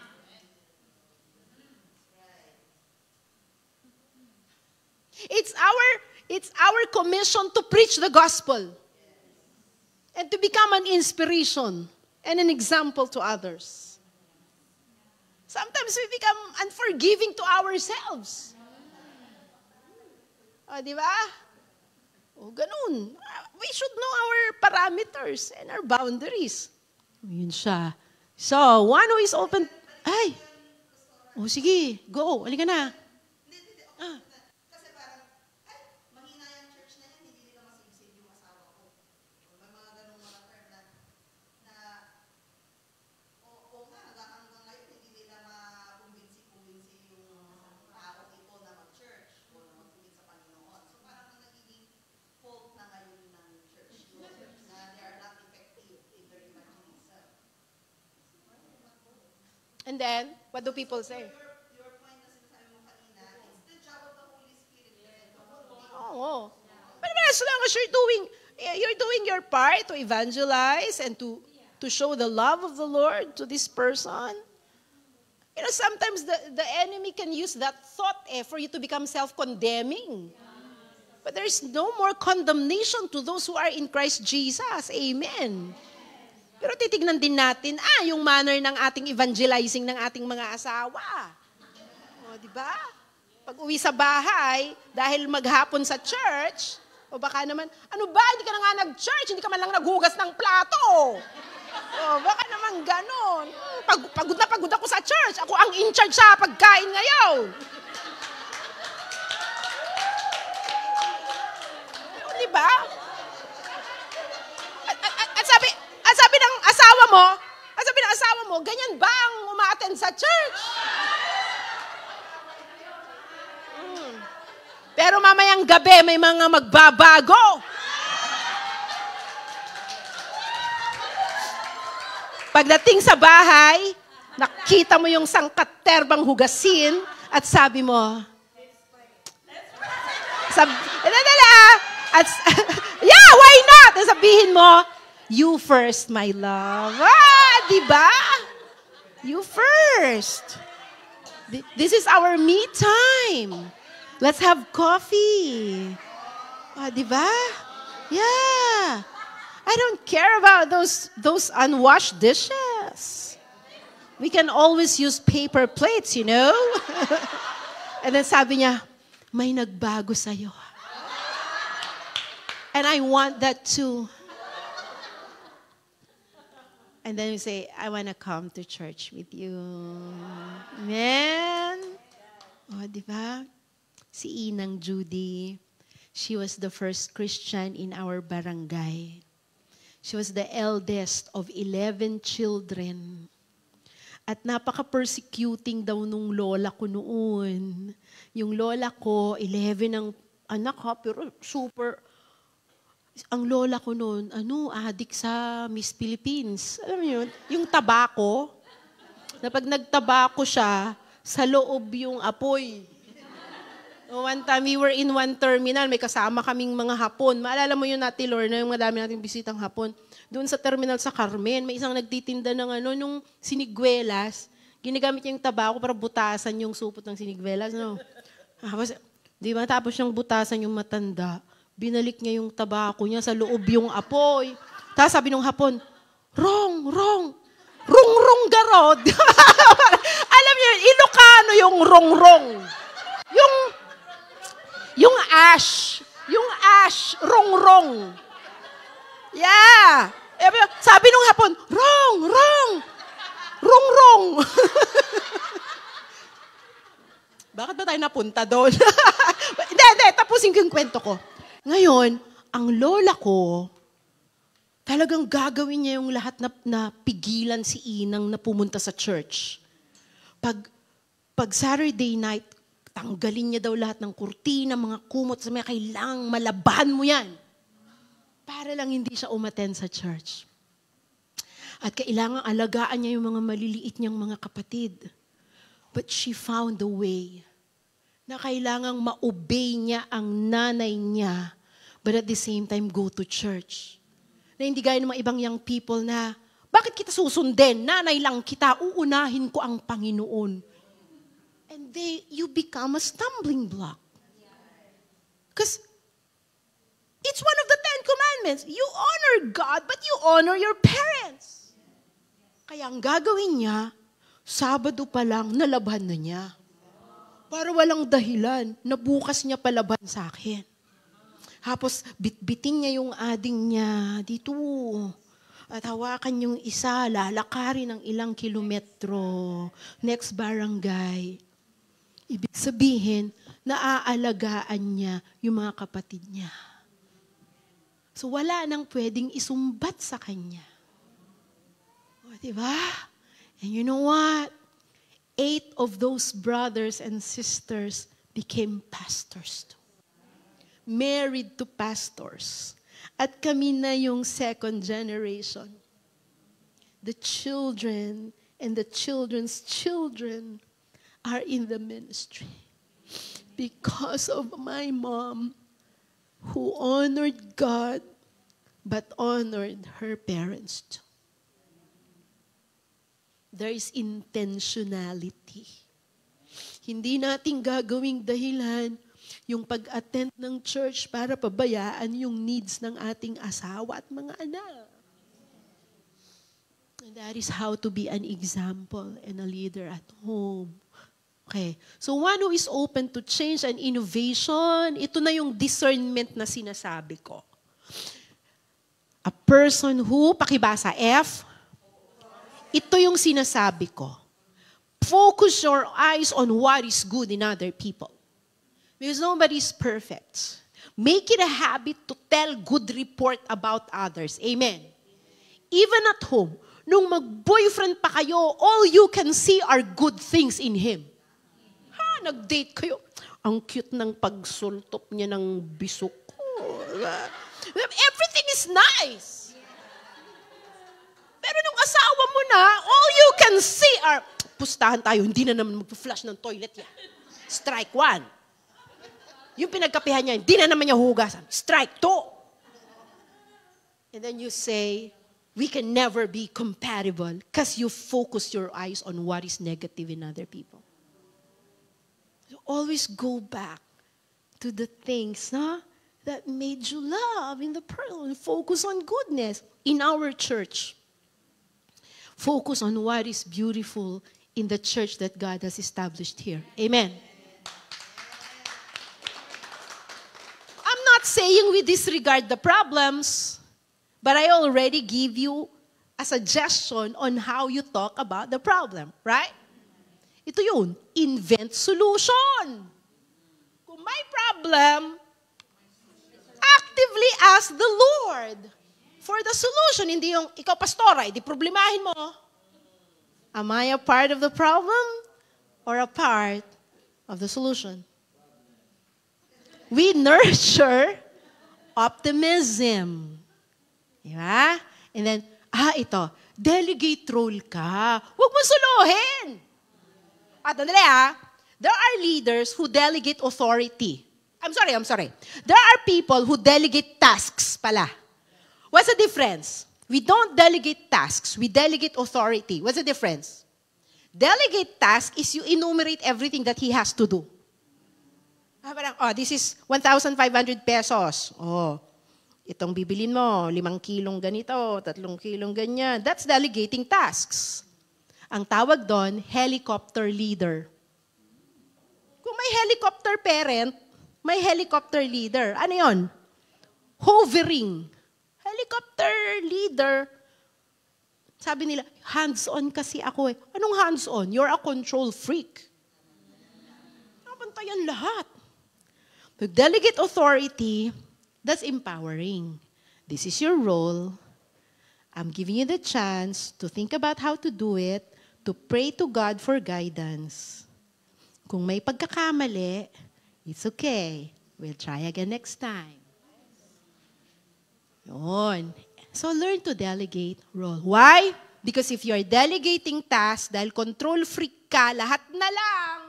Speaker 1: It's our it's our commission to preach the gospel and to become an inspiration and an example to others. Sometimes we become unforgiving to ourselves. O, ah, di ba? Ah, o, oh, ganun. Ah, we should know our parameters and our boundaries. Yun siya. So, one who is open... Ay! O, oh, sige, go. Halika na. And then, what do people say? Oh, But oh. as long as you're doing, eh, you're doing your part to evangelize and to, to show the love of the Lord to this person, you know, sometimes the, the enemy can use that thought eh, for you to become self-condemning. But there's no more condemnation to those who are in Christ Jesus. Amen. Pero titignan din natin, ah, yung manner ng ating evangelizing ng ating mga asawa. O, di ba? Pag uwi sa bahay, dahil maghapon sa church, o baka naman, ano ba, hindi ka na nga nag-church, hindi ka man lang naghugas ng plato. O, baka naman ganon. Pag, pagod na pagod ako sa church. Ako ang in-charge sa pagkain ngayon. o, di ba? asawa mo, at sabi ng asawa mo, ganyan ba ang umaaten sa church? Mm. Pero mamayang gabi, may mga magbabago. Pagdating sa bahay, nakita mo yung sangkat terbang hugasin at sabi mo, sabi, at, yeah, why not? At sabihin mo, You first, my love. Ah, di ba? You first. This is our me time. Let's have coffee. Ah, di ba? Yeah. I don't care about those, those unwashed dishes. We can always use paper plates, you know? and then sabi niya, may nagbago sa'yo. And I want that too. And then you say, I want to come to church with you. Yeah. Amen? oh, di ba? Si Inang Judy, she was the first Christian in our barangay. She was the eldest of 11 children. At napaka-persecuting daw nung lola ko noon. Yung lola ko, 11 ang anak ha, pero super ang lola ko noon, ano, adik sa Miss Philippines. Alam niyo yun? Yung tabako, na pag nagtabako siya, sa loob yung apoy. One time, we were in one terminal, may kasama kaming mga Hapon. Maalala mo yun natin, Lorna, yung madami nating bisitang Hapon. Doon sa terminal sa Carmen, may isang nagtitinda ng ano, nung sinigwelas. Ginagamit niya yung tabako para butasan yung supot ng sinigwelas, no? Tapos, di ba, tapos siyang butasan yung matanda. Binalik niya yung tabako niya sa loob yung apoy. Tapos sabi nung hapon, wrong, wrong, rong-rong garod. Alam niyo, Ilocano yung rong-rong. Yung, yung ash, yung ash, rong-rong. Yeah. Sabi nung hapon, wrong, wrong, rong-rong. Bakit ba tayo napunta doon? hindi, hindi, tapusin ko yung kwento ko. Ngayon, ang lola ko, talagang gagawin niya yung lahat na, na pigilan si Inang na pumunta sa church. Pag, pag Saturday night, tanggalin niya daw lahat ng kurtina, mga kumot, sa mga kailangang malaban mo yan. Para lang hindi siya umaten sa church. At kailangan alagaan niya yung mga maliliit niyang mga kapatid. But she found a way na kailangang maobey niya ang nanay niya But at the same time, go to church. Na hindi gaya ng mga ibang young people na, bakit kita susundin? Nanay lang kita, uunahin ko ang Panginoon. And they, you become a stumbling block. Because it's one of the Ten Commandments. You honor God, but you honor your parents. Kaya ang gagawin niya, Sabado pa lang, nalabhan na niya. Para walang dahilan na bukas niya palaban sa akin. Tapos bitbitin niya yung ading niya dito. At hawakan yung isa, lalakarin ng ilang kilometro. Next barangay. Ibig sabihin, naaalagaan niya yung mga kapatid niya. So wala nang pwedeng isumbat sa kanya. O, diba? And you know what? Eight of those brothers and sisters became pastors too married to pastors. At kami na yung second generation. The children and the children's children are in the ministry. Because of my mom, who honored God, but honored her parents too. There is intentionality. Hindi natin gagawing dahilan yung pag-attend ng church para pabayaan yung needs ng ating asawa at mga anak. And that is how to be an example and a leader at home. Okay. So one who is open to change and innovation, ito na yung discernment na sinasabi ko. A person who, pakibasa, F, ito yung sinasabi ko. Focus your eyes on what is good in other people. Because nobody's perfect. Make it a habit to tell good report about others. Amen. Even at home, nung mag-boyfriend pa kayo, all you can see are good things in him. Ha, nag-date kayo. Ang cute ng pagsultop niya ng bisok ko. Everything is nice. Pero nung asawa mo na, all you can see are, pustahan tayo, hindi na naman mag-flush ng toilet yan. Strike one. Yung pinagkapihan niya, hindi na naman niya Strike to, And then you say, we can never be compatible because you focus your eyes on what is negative in other people. You always go back to the things huh, that made you love in the person. Focus on goodness. In our church, focus on what is beautiful in the church that God has established here. Amen. saying we disregard the problems, but I already give you a suggestion on how you talk about the problem, right? Ito yun, invent solution. Kung may problem, actively ask the Lord for the solution. Hindi yung, ikaw pastora, hindi problemahin mo. Am I a part of the problem or a part of the solution? We nurture optimism. Di ba? And then, ah, ito, delegate role ka. Huwag mo suluhin. At nandali ha, there are leaders who delegate authority. I'm sorry, I'm sorry. There are people who delegate tasks pala. What's the difference? We don't delegate tasks, we delegate authority. What's the difference? Delegate task is you enumerate everything that he has to do. Ah, parang, oh, this is 1,500 pesos. Oh, itong bibilin mo, limang kilong ganito, tatlong kilong ganyan. That's delegating tasks. Ang tawag doon, helicopter leader. Kung may helicopter parent, may helicopter leader. Ano yon? Hovering. Helicopter leader. Sabi nila, hands-on kasi ako eh. Anong hands-on? You're a control freak. Napunta yan lahat. With delegate authority, that's empowering. This is your role. I'm giving you the chance to think about how to do it, to pray to God for guidance. Kung may pagkakamali, it's okay. We'll try again next time. Yun. So learn to delegate role. Why? Because if you're delegating tasks dahil control freak ka, lahat na lang,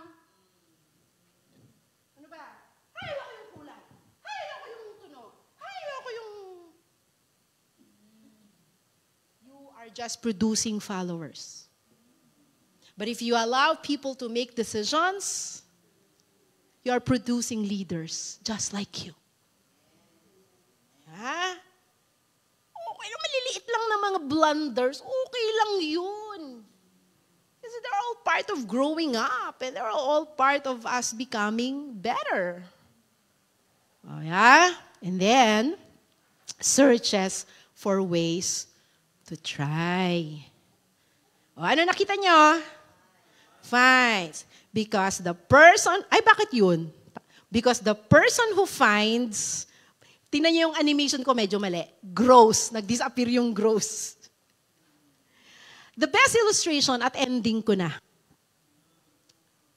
Speaker 1: just producing followers. But if you allow people to make decisions, you are producing leaders just like you. Ha? oh, maliliit lang na mga blunders. Okay lang yun. Because they're all part of growing up and they're all part of us becoming better. Oh, yeah? And then, searches for ways To try. O ano nakita nyo? Finds. Because the person, ay bakit yun? Because the person who finds, tinan nyo yung animation ko medyo mali, grows. Nag-disappear yung grows. The best illustration at ending ko na.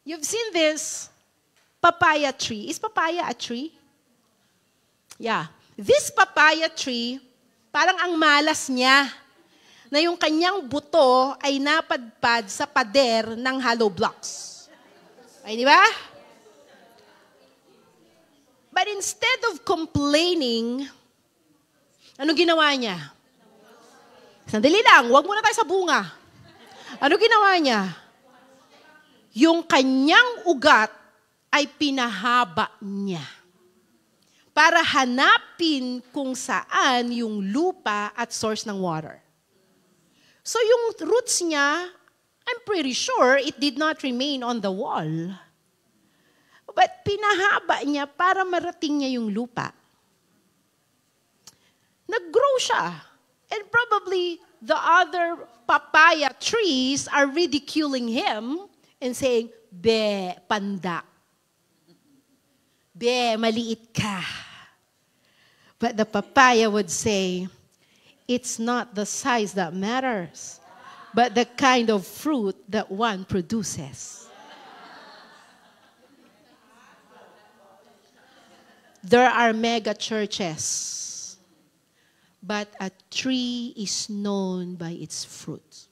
Speaker 1: You've seen this papaya tree. Is papaya a tree? Yeah. This papaya tree, parang ang malas niya na yung kanyang buto ay napadpad sa pader ng hollow blocks. Ay, di ba? But instead of complaining, ano ginawa niya? Sandali lang, huwag muna tayo sa bunga. Ano ginawa niya? Yung kanyang ugat ay pinahaba niya para hanapin kung saan yung lupa at source ng water. So yung roots niya, I'm pretty sure it did not remain on the wall. But pinahaba niya para marating niya yung lupa. Naggrow siya. And probably the other papaya trees are ridiculing him and saying, Be, pandak. Be, maliit ka. But the papaya would say, it's not the size that matters, but the kind of fruit that one produces. There are mega churches, but a tree is known by its fruit.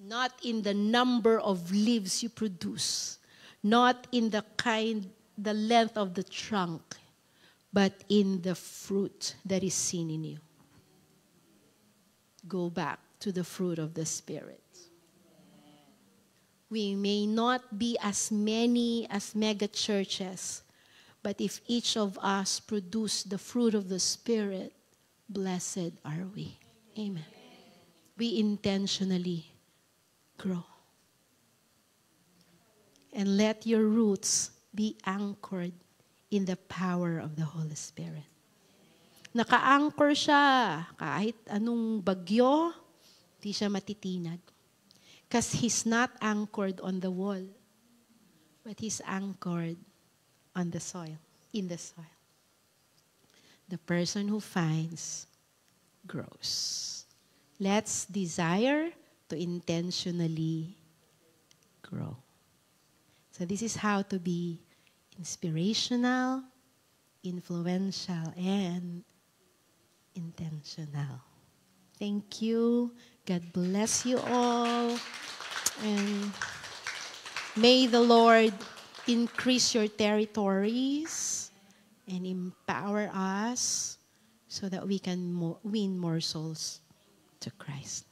Speaker 1: Not in the number of leaves you produce, not in the kind, the length of the trunk, but in the fruit that is seen in you go back to the fruit of the Spirit. We may not be as many as mega churches, but if each of us produce the fruit of the Spirit, blessed are we. Amen. We intentionally grow. And let your roots be anchored in the power of the Holy Spirit. Naka-anchor siya. Kahit anong bagyo, hindi siya matitinag. Because he's not anchored on the wall, but he's anchored on the soil, in the soil. The person who finds grows. Let's desire to intentionally grow. So, this is how to be inspirational, influential, and intentional. Thank you. God bless you all. And may the Lord increase your territories and empower us so that we can mo- win more souls
Speaker 2: to Christ.